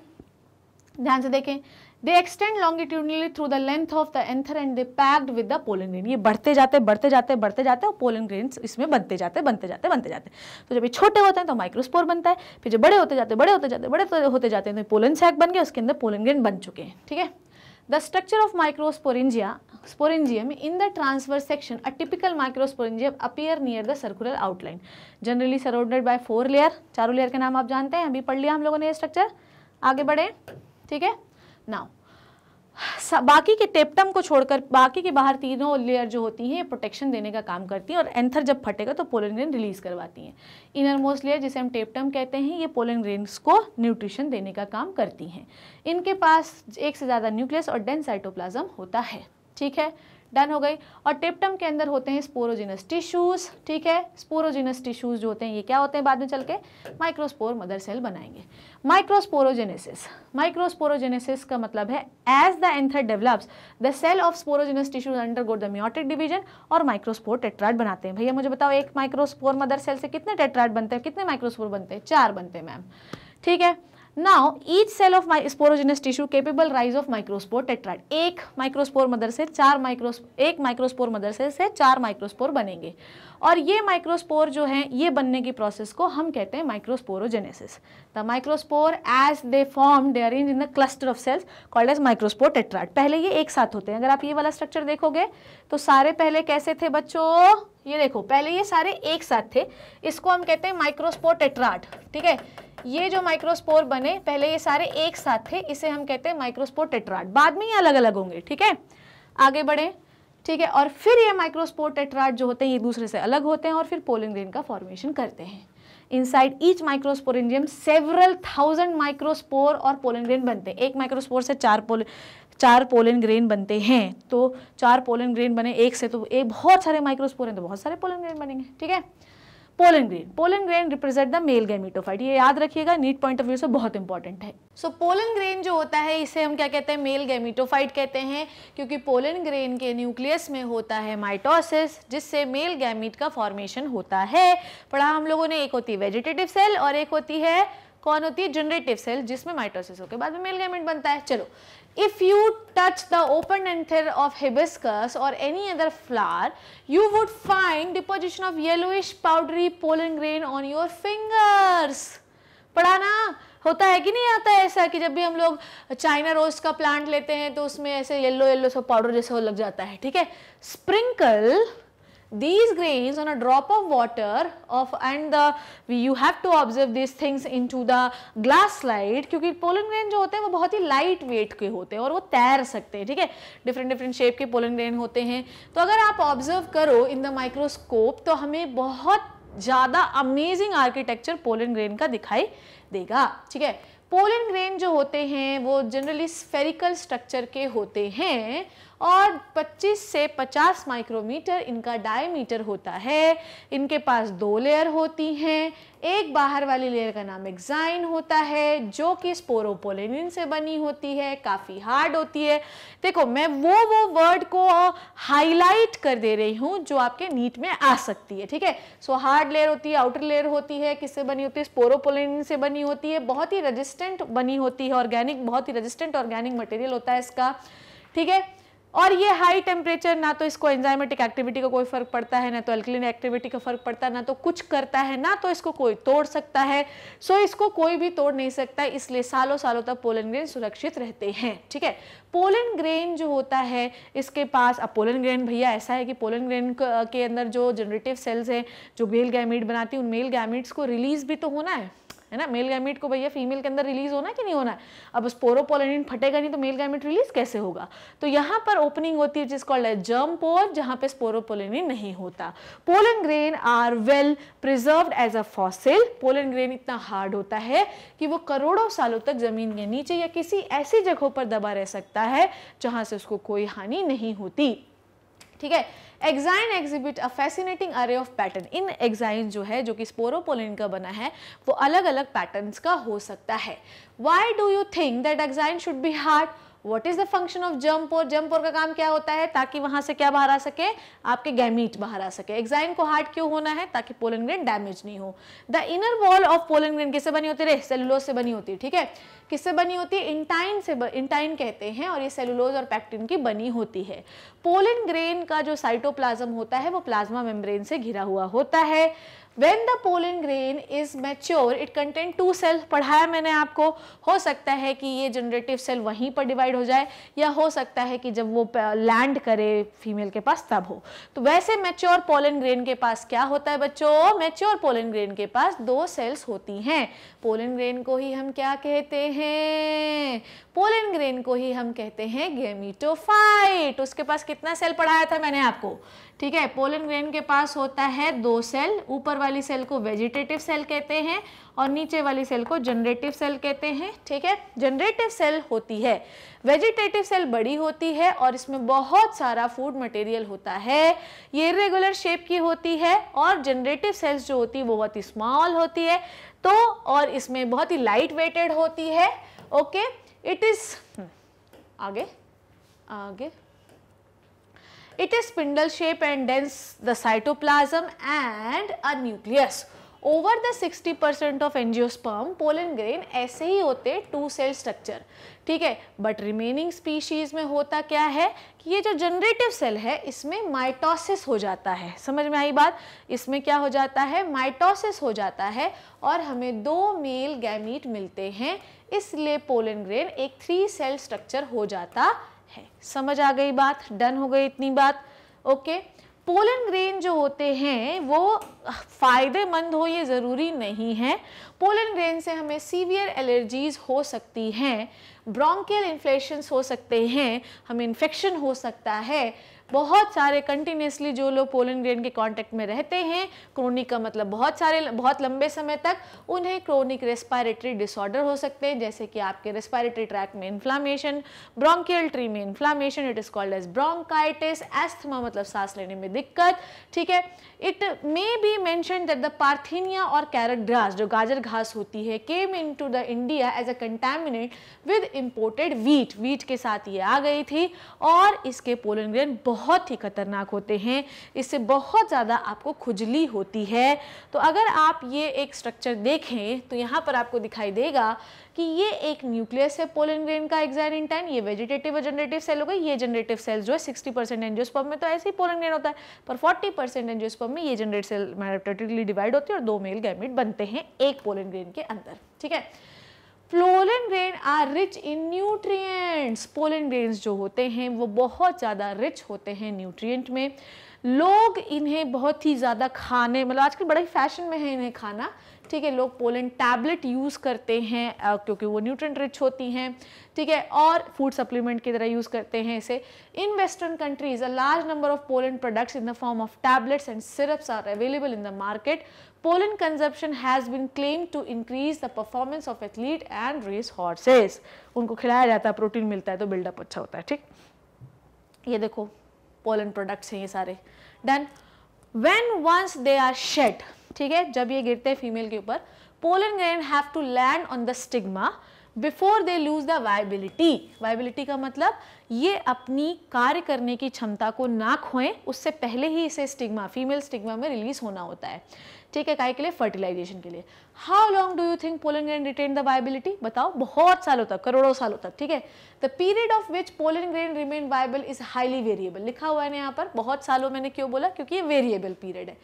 ध्यान से देखें they extend longitudinally through the length of the anther and they packed with the pollen grain ये बढ़ते जाते बढ़ते जाते बढ़ते जाते और पोलन ग्रेन इसमें बनते जाते बनते जाते बनते जाते तो जब ये छोटे होते हैं तो माइक्रोस्पोर बनता है फिर जब बड़े होते जाते बड़े होते जाते बड़े होते जाते हैं तो पोलन सैक बन गए उसके अंदर पोलन ग्रेन बन चुके हैं ठीक है the structure of microsporangia sporangium in the transverse section a typical microsporangium appear near the circular outline generally surrounded by four layer चारों लेयर के नाम आप जानते हैं अभी पढ़ लिया हम लोगों ने ये स्ट्रक्चर आगे बढ़े ठीक है नाउ बाकी के टेपटम को छोड़कर बाकी के बाहर तीनों लेयर जो होती हैं ये प्रोटेक्शन देने का काम करती हैं और एंथर जब फटेगा तो पोलन ग्रेन रिलीज करवाती हैं इनर मोस्ट लेयर जिसे हम टेप्टम कहते हैं ये पोलन ग्रेन्स को न्यूट्रिशन देने का काम करती हैं इनके पास एक से ज़्यादा न्यूक्लियस और डेंस साइटोप्लाज्म होता है ठीक है डन हो गई और टिप्टम के अंदर होते हैं स्पोरोजिनस टिश्यूज़ ठीक है स्पोरोजिनस टिश्यूज़ जो होते हैं ये क्या होते हैं बाद में चल के माइक्रोस्पोर मदर सेल बनाएंगे माइक्रोस्पोरोजेनेसिस माइक्रोस्पोरोजेनेसिस का मतलब है as the anther develops the cell of sporogenous tissues undergo the meiotic division और माइक्रोस्पोर टेट्राड बनाते हैं भैया मुझे बताओ एक माइक्रोस्पोर मदर सेल से कितने टेट्राड बनते हैं कितने माइक्रोस्पोर बनते हैं चार बनते हैं मैम ठीक है now each cell of sporogenous tissue capable rise of microspore tetrad एक माइक्रोस्पोर मदर से चार माइक्रो एक माइक्रोस्पोर मदर से, से चार माइक्रोस्पोर बनेंगे और ये माइक्रोस्पोर जो है ये बनने की प्रोसेस को हम कहते हैं microsporogenesis the microspore as they form they arrange in the cluster of cells called as microspore tetrad पहले ये एक साथ होते हैं अगर आप ये वाला स्ट्रक्चर देखोगे तो सारे पहले कैसे थे बच्चों ये देखो पहले ये सारे एक साथ थे इसको हम कहते हैं माइक्रोस्पोर टेट्राड ठीक है ये जो माइक्रोस्पोर बने पहले ये सारे एक साथ थे इसे हम कहते हैं माइक्रोस्पोर टेट्राड बाद में ये अलग अलग होंगे ठीक है आगे बढ़े ठीक है और फिर ये माइक्रोस्पोर टेट्राड जो होते हैं ये दूसरे से अलग होते हैं और फिर पोलिंग ग्रेन का फॉर्मेशन करते हैं inside each microsporangium several thousand microspore और पोलन ग्रेन बनते हैं एक माइक्रोस्पोर से चार पोल चार पोलन ग्रेन बनते हैं तो चार पोलन ग्रेन बने एक से तो एक बहुत सारे माइक्रोस्पोर हैं तो बहुत सारे पोलन ग्रेन बनेंगे ठीक है pollen grain pollen grain represent the male gametophyte ये याद रखिएगा नीट पॉइंट ऑफ व्यू से बहुत इंपॉर्टेंट है सो पोलन ग्रेन जो होता है इसे हम क्या कहते हैं मेल गैमिटोफाइट कहते हैं क्योंकि पोलन ग्रेन के न्यूक्लियस में होता है माइटोसिस जिससे मेल गैमिट का फॉर्मेशन होता है पढ़ा हम लोगों ने एक होती है वेजिटेटिव सेल और एक होती है कौन होती है जनरेटिव सेल जिसमें माइटोसिस होकर बाद में मेल गैमिट बनता है चलो if you touch the open anther of hibiscus or any other flower, you would find deposition of yellowish powdery pollen grain on your fingers. पढ़ा ना होता है कि नहीं आता है ऐसा कि जब भी हम लोग चाइना रोज का प्लांट लेते हैं तो उसमें ऐसे येलो येलो सा पाउडर जैसा लग जाता है ठीक है sprinkle these grains on a drop of water of and the you have to observe these things into the glass slide क्योंकि pollen grain जो होते हैं वो बहुत ही light weight के होते हैं और वो तैर सकते हैं ठीक है different different shape के pollen grain होते हैं तो अगर आप observe करो in the microscope तो हमें बहुत ज़्यादा amazing architecture pollen grain का दिखाई देगा ठीक है pollen grain जो होते हैं वो generally spherical structure के होते हैं और 25 से 50 माइक्रोमीटर इनका डायमीटर होता है इनके पास दो लेयर होती हैं एक बाहर वाली लेयर का नाम एक्जाइन होता है जो कि स्पोरोपोलिन से बनी होती है काफ़ी हार्ड होती है देखो मैं वो वो वर्ड को हाईलाइट कर दे रही हूँ जो आपके नीट में आ सकती है ठीक है सो हार्ड लेयर होती है आउटर लेयर होती है किससे बनी होती है स्पोरोपोलिन से बनी होती है बहुत ही रजिस्टेंट बनी होती है ऑर्गेनिक बहुत ही रजिस्टेंट ऑर्गेनिक मटेरियल होता है इसका ठीक है और ये हाई टेम्परेचर ना तो इसको एंजाइमेटिक एक्टिविटी का कोई फर्क पड़ता है ना तो अल्कलिन एक्टिविटी का फर्क पड़ता है ना तो कुछ करता है ना तो इसको कोई तोड़ सकता है सो so इसको कोई भी तोड़ नहीं सकता इसलिए सालों सालों तक पोलन ग्रेन सुरक्षित रहते हैं ठीक है पोलन ग्रेन जो होता है इसके पास अब पोलन ग्रेन भैया ऐसा है कि पोलन ग्रेन के अंदर जो जनरेटिव सेल्स हैं जो मेल गैमिट बनाती है उन मेल गैमिट्स को रिलीज भी तो होना है है ना मेल गैमेट को भैया फीमेल के अंदर रिलीज होना कि नहीं होना है अब स्पोरोपोलेनिन फटेगा नहीं तो मेल गैमेट रिलीज कैसे होगा तो यहाँ पर ओपनिंग होती है जिसको जर्म पोल जहाँ पे स्पोरोपोलेनिन नहीं होता pollen grain are well preserve as a fossil pollen grain इतना हार्ड होता है कि वो करोड़ों सालों तक जमीन के नीचे या किसी ऐसी जगहों पर दबा रह सकता है जहाँ से उसको कोई हानि नहीं होती ठीक है exine exhibit a fascinating array of pattern in exine जो है जो कि स्पोरोपोलिन का बना है वो अलग अलग पैटर्न्स का हो सकता है why do you think that exine should be hard what is the function of जम्प और जम्प और का काम क्या होता है ताकि वहां से क्या बाहर आ सके आपके गैमीट बाहर आ सके एग्जाइन को हार्ड क्यों होना है ताकि पोलन ग्रेन डैमेज नहीं हो the inner wall of pollen grain किससे बनी होती है सेलुलोज से बनी होती है ठीक है किससे बनी होती है इंटाइन से इंटाइन कहते हैं और ये सेलुलोज और पैक्टिन की बनी होती है पोलन ग्रेन का जो साइटोप्लाज्म होता है वो प्लाज्मा मेम्ब्रेन से घिरा हुआ होता है When the pollen grain is mature, it contain two cell पढ़ाया मैंने आपको हो सकता है कि ये जनरेटिव सेल वहीं पर डिवाइड हो जाए या हो सकता है कि जब वो लैंड करे फीमेल के पास तब हो तो वैसे मैच्योर पोलन ग्रेन के पास क्या होता है बच्चों मैच्योर पोलन ग्रेन के पास दो सेल्स होती हैं पोलन ग्रेन को ही हम क्या कहते हैं पोलन ग्रेन को ही हम कहते हैं गेमिटोफाइट उसके पास कितना सेल पढ़ाया था मैंने आपको ठीक है पोलन ग्रेन के पास होता है दो सेल ऊपर वाली सेल को वेजिटेटिव सेल कहते हैं और नीचे वाली सेल को जनरेटिव सेल कहते हैं ठीक है जनरेटिव सेल होती है वेजिटेटिव सेल बड़ी होती है और इसमें बहुत सारा फूड मटेरियल होता है ये इरेगुलर शेप की होती है और जनरेटिव सेल्स जो होती है वो बहुत ही स्मॉल होती है तो और इसमें बहुत ही लाइट वेटेड होती है okay okay? It is hmm, आगे आगे it is spindle shape and dense the cytoplasm and a nucleus over the 60 percent of angiosperm pollen grain ऐसे ही होते टू सेल स्ट्रक्चर ठीक है बट रिमेनिंग स्पीशीज में होता क्या है कि ये जो जनरेटिव सेल है इसमें माइटोसिस हो जाता है समझ में आई बात इसमें क्या हो जाता है माइटोसिस हो जाता है और हमें दो मेल गैमीट मिलते हैं इसलिए पोलन ग्रेन एक थ्री सेल स्ट्रक्चर हो जाता है समझ आ गई बात डन हो गई इतनी बात ओके okay? पोलन ग्रेन जो होते हैं वो फ़ायदेमंद हो ये ज़रूरी नहीं है पोलन ग्रेन से हमें सीवियर एलर्जीज़ हो सकती हैं ब्रोंकियल इन्फ्लेशंस हो सकते हैं हमें इन्फेक्शन हो सकता है बहुत सारे कंटिन्यूसली जो लोग पोलन ग्रेन के कांटेक्ट में रहते हैं क्रोनिक का मतलब बहुत सारे बहुत लंबे समय तक उन्हें क्रोनिक रेस्पायरेटरी डिसऑर्डर हो सकते हैं जैसे कि आपके रेस्पायरेटरी ट्रैक में इन्फ्लामेशन ब्रोंकियल ट्री में inflammation it is called as bronchitis asthma मतलब सांस लेने में दिक्कत ठीक है it may be mention that the parthenium और कैरेट ग्रास जो गाजर घास होती है came into the India as a contaminate with imported wheat wheat के साथ ये आ गई थी और इसके पोलन ग्रेन बहुत बहुत ही खतरनाक होते हैं इससे बहुत ज़्यादा आपको खुजली होती है तो अगर आप ये एक स्ट्रक्चर देखें तो यहाँ पर आपको दिखाई देगा कि ये एक न्यूक्लियस है पोलन ग्रेन का एक्साइडेंटाइन ये वेजिटेटिव और जनरेटिव सेल हो गई ये जनरेटिव सेल्स जो है सिक्सटी परसेंट एनजियोस्पर्म में तो ऐसे ही पोलन ग्रेन होता है पर फोर्टी परसेंट एनजियोस्पर्म में ये जनरेट सेल मैरोटेटिकली डिवाइड होती है और दो मेल गैमिट बनते हैं एक पोलन ग्रेन के अंदर ठीक है pollen grain are rich in nutrients pollen grains जो होते हैं वो बहुत ज़्यादा रिच होते हैं न्यूट्रिएंट में लोग इन्हें बहुत ही ज़्यादा खाने मतलब आजकल बड़ा ही फैशन में है इन्हें खाना ठीक है लोग पोलन टैबलेट यूज़ करते हैं क्योंकि वो न्यूट्रिएंट रिच होती हैं ठीक है और फूड सप्लीमेंट की तरह यूज़ करते हैं इसे in western countries a large number of pollen products in the form of tablets and syrups are available in the market pollen consumption has been claimed to increase the performance of athlete and race horses उनको खिलाया जाता है प्रोटीन मिलता है तो बिल्डअप अच्छा होता है ठीक ये देखो पोलन प्रोडक्ट्स हैं ये सारे done when once they are shed ठीक है जब ये गिरते हैं फीमेल के ऊपर pollen grain have to land on the stigma before they lose the viability viability का मतलब ये अपनी कार्य करने की क्षमता को ना खोएं उससे पहले ही इसे स्टिग्मा फीमेल स्टिग्मा में रिलीज होना होता है ठीक है काय के लिए फर्टिलाइजेशन के लिए how long do you think pollen grain retain the viability बताओ बहुत सालों तक करोड़ों सालों तक ठीक है the period of which pollen grain remain viable is highly variable लिखा हुआ है यहाँ पर बहुत सालों मैंने क्यों बोला क्योंकि ये वेरिएबल पीरियड है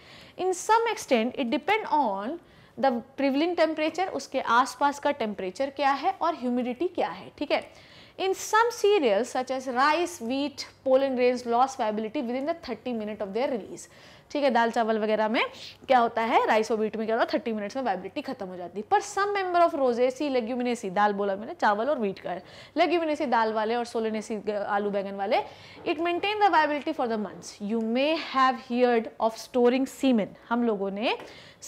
in some extend it depend on the prevailing temperature उसके आसपास का टेम्परेचर क्या है और ह्यूमिडिटी क्या है ठीक है some some such as rice wheat pollen grain loss viability within the thirty minute of their release ठीक है दाल चावल वगैरह में क्या होता है राइस और बीट में क्या होता है थर्टी मिनट्स में वाइब्रिटी खत्म हो जाती है पर some member of rosaceae leguminosae दाल बोला मैंने चावल और वीट का है लेग्यूमिनेसी दाल वाले और सोलोनेसी आलू बैगन वाले it maintain the viability for the months you may have heard of storing semen हम लोगों ने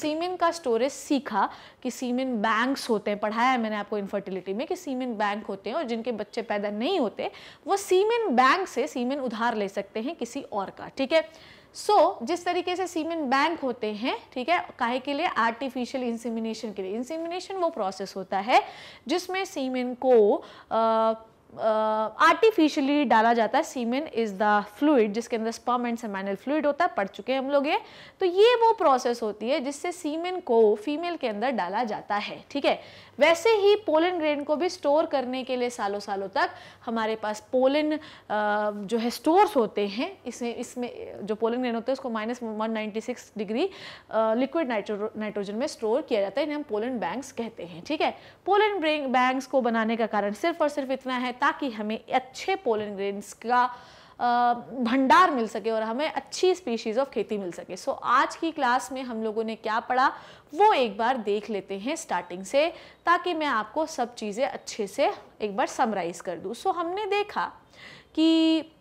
सीमिन का स्टोरेज सीखा कि सीमिन बैंक्स होते हैं पढ़ाया है मैंने आपको इनफर्टिलिटी में कि सीमिन बैंक होते हैं और जिनके बच्चे पैदा नहीं होते वो सीमिन बैंक से सीमिन उधार ले सकते हैं किसी और का ठीक है सो so, जिस तरीके से सीमेन बैंक होते हैं ठीक है काहे के लिए आर्टिफिशियल इंसिमिनेशन के लिए इंसिमिनेशन वो प्रोसेस होता है जिसमें सीमेन को आर्टिफिशियली uh, डाला जाता है सीमेन इज़ द फ्लूड जिसके अंदर स्पर्म एंड सेमाइनल फ्लूड होता है पढ़ चुके हैं हम लोग ये तो ये वो प्रोसेस होती है जिससे सीमेन को फीमेल के अंदर डाला जाता है ठीक है वैसे ही पोलन ग्रेन को भी स्टोर करने के लिए सालों सालों तक हमारे पास पोलन जो है स्टोर्स होते हैं इसमें इसमें जो पोलन ग्रेन होते हैं उसको minus one degree liquid nitro nitrogen में स्टोर किया जाता है इन्हें हम पोलन बैंक्स कहते हैं ठीक है पोलन बैंक्स को बनाने का कारण सिर्फ और सिर्फ इतना है ताकि हमें अच्छे पोलन ग्रेन्स का भंडार मिल सके और हमें अच्छी स्पीशीज़ ऑफ खेती मिल सके सो so, आज की क्लास में हम लोगों ने क्या पढ़ा वो एक बार देख लेते हैं स्टार्टिंग से ताकि मैं आपको सब चीज़ें अच्छे से एक बार समराइज़ कर दूँ सो so, हमने देखा कि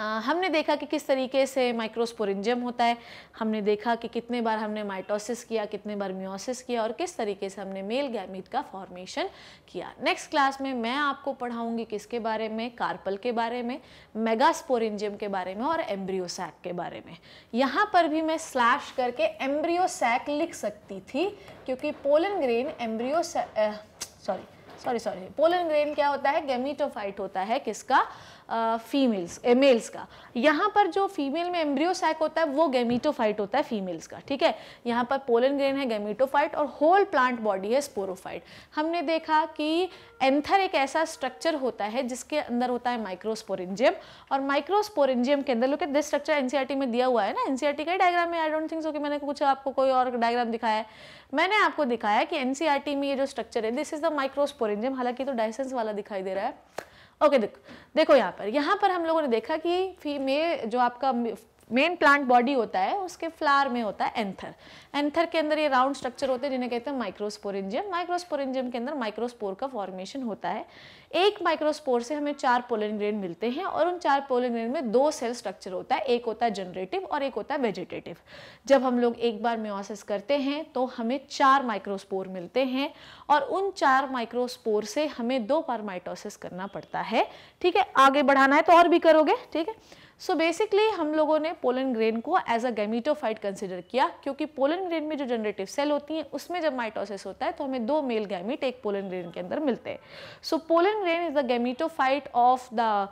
हमने देखा कि किस तरीके से माइक्रोस्पोरेंजियम होता है हमने देखा कि कितने बार हमने माइटोसिस किया कितने बार म्योसिस किया और किस तरीके से हमने मेल गैमिट का फॉर्मेशन किया नेक्स्ट क्लास में मैं आपको पढ़ाऊँगी किसके बारे में कार्पल के बारे में मेगास्पोरेंजियम के बारे में और एम्ब्रियोसैक के बारे में यहाँ पर भी मैं स्लैश करके एम्ब्रियोसैक लिख सकती थी क्योंकि pollen grain embryo sorry sorry sorry pollen grain क्या होता है गेमीटोफाइट होता है किसका फीमेल्स मेल्स का यहाँ पर जो फीमेल में एम्ब्रियो सैक होता है वो गेमीटोफाइट होता है फीमेल्स का ठीक है यहाँ पर पोलन ग्रेन है गेमीटोफाइट और होल प्लांट बॉडी है स्पोरोफाइट हमने देखा कि एंथर एक ऐसा स्ट्रक्चर होता है जिसके अंदर होता है माइक्रोस्पोरेंजियम और माइक्रोस्पोरेंजियम के अंदर लोग दिस स्ट्रक्चर एन में दिया हुआ है ना एनसीईआरटी का डायग्राम है आई डोंट थिंक सो कि मैंने कुछ आपको कोई और डायग्राम दिखाया है मैंने आपको दिखाया कि एनसीईआरटी में ये जो स्ट्रक्चर है दिस इज द माइक्रोस्पोरेंजियम हालांकि तो डायसेंस वाला दिखाई दे रहा है ओके देखो देखो यहाँ पर यहाँ पर हम लोगों ने देखा कि फीमेल जो आपका मेन प्लांट बॉडी होता है उसके फ्लावर में होता है एंथर एंथर के अंदर ये राउंड स्ट्रक्चर होते हैं जिन्हें कहते हैं माइक्रोस्पोरेंजियम माइक्रोस्पोरेंजियम के अंदर माइक्रोस्पोर का फॉर्मेशन होता है एक माइक्रोस्पोर से हमें चार पोलन ग्रेन मिलते हैं और उन चार पोलन ग्रेन में दो सेल स्ट्रक्चर होता है एक होता है जनरेटिव और एक होता है वेजिटेटिव जब हम लोग एक बार म्योसिस करते हैं तो हमें चार माइक्रोस्पोर मिलते हैं और उन चार माइक्रोस्पोर से हमें दो बार माइटोसिस करना पड़ता है ठीक है आगे बढ़ाना है तो और भी करोगे ठीक है सो so बेसिकली हम लोगों ने पोलन ग्रेन को एज अ गैमिटोफाइट कंसिडर किया क्योंकि पोलन ग्रेन में जो जनरेटिव सेल होती हैं उसमें जब माइटोसिस होता है तो हमें दो मेल गैमिट एक पोलन ग्रेन के अंदर मिलते हैं so pollen grain is the gametophyte of the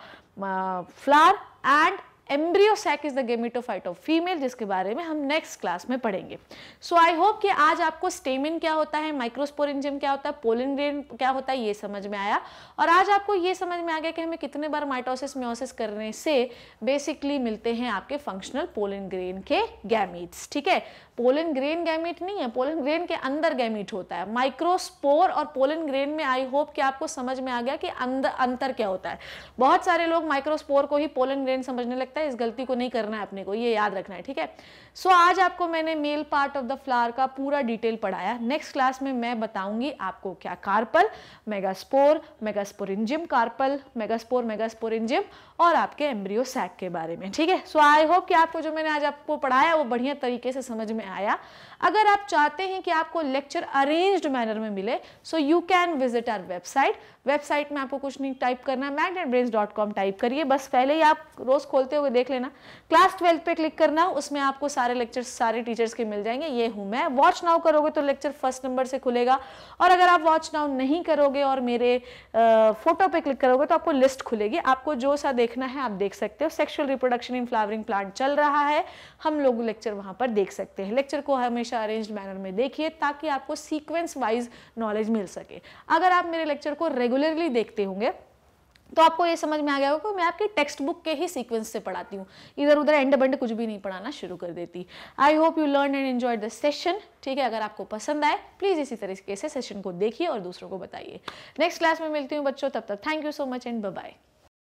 flower and embryo sac is the gametophyte of female जिसके बारे में हम नेक्स्ट क्लास में पढ़ेंगे सो आई होप कि आज आपको स्टेमिन क्या होता है माइक्रोस्पोरेंजियम क्या होता है पोलिन ग्रेन क्या होता है ये समझ में आया और आज आपको ये समझ में आ गया कि हमें कितने बार माइटोसिस म्योसिस करने से बेसिकली मिलते हैं आपके फंक्शनल पोलिन ग्रेन के गैमिट्स ठीक है पोलन ग्रेन गैमीट नहीं है पोलन ग्रेन के अंदर गैमीट होता है माइक्रोस्पोर और पोलन ग्रेन में आई होप कि आपको समझ में आ गया कि अंदर अंतर क्या होता है बहुत सारे लोग माइक्रोस्पोर को ही पोलन ग्रेन समझने लगता है इस गलती को नहीं करना है अपने को ये याद रखना है ठीक है सो so, आज आपको मैंने male part of the flower का पूरा डिटेल पढ़ाया नेक्स्ट क्लास में मैं बताऊंगी आपको क्या carpel megaspore megasporangium carpel megaspore megasporangium और आपके एम्ब्रियो सैक के बारे में ठीक है सो आई होप कि आपको जो मैंने आज आपको पढ़ाया वो बढ़िया तरीके से समझ में में आया अगर आप चाहते हैं कि आपको लेक्चर अरेंज्ड मैनर में मिले so you can visit our website website में आपको कुछ नहीं टाइप करना है मैग्नेट टाइप करिए बस पहले ही आप रोज़ खोलते हुए देख लेना क्लास ट्वेल्थ पे क्लिक करना उसमें आपको सारे लेक्चर सारे टीचर्स के मिल जाएंगे ये हूं मैं वॉच नाउ करोगे तो लेक्चर फर्स्ट नंबर से खुलेगा और अगर आप वॉच नाउ नहीं करोगे और मेरे आ, फोटो पे क्लिक करोगे तो आपको लिस्ट खुलेगी आपको जो सा देखना है आप देख सकते हो sexual reproduction in flowering plant चल रहा है हम लोग लेक्चर वहाँ पर देख सकते हैं लेक्चर को हमेशा अरेंज मैनर में देखिए ताकि आपको सीक्वेंस वाइज नॉलेज मिल सके अगर आप मेरे लेक्चर को रेगुलरली देखते होंगे तो आपको ये समझ में आ गया होगा कि मैं आपकी टेक्स्ट बुक के ही सीक्वेंस से पढ़ाती हूँ इधर उधर एंड बंड कुछ भी नहीं पढ़ाना शुरू कर देती I hope you learn and enjoy the session ठीक है अगर आपको पसंद आए प्लीज़ इसी तरीके से सेशन को देखिए और दूसरों को बताइए नेक्स्ट क्लास में मिलती हूँ बच्चों तब तक thank you so much and bye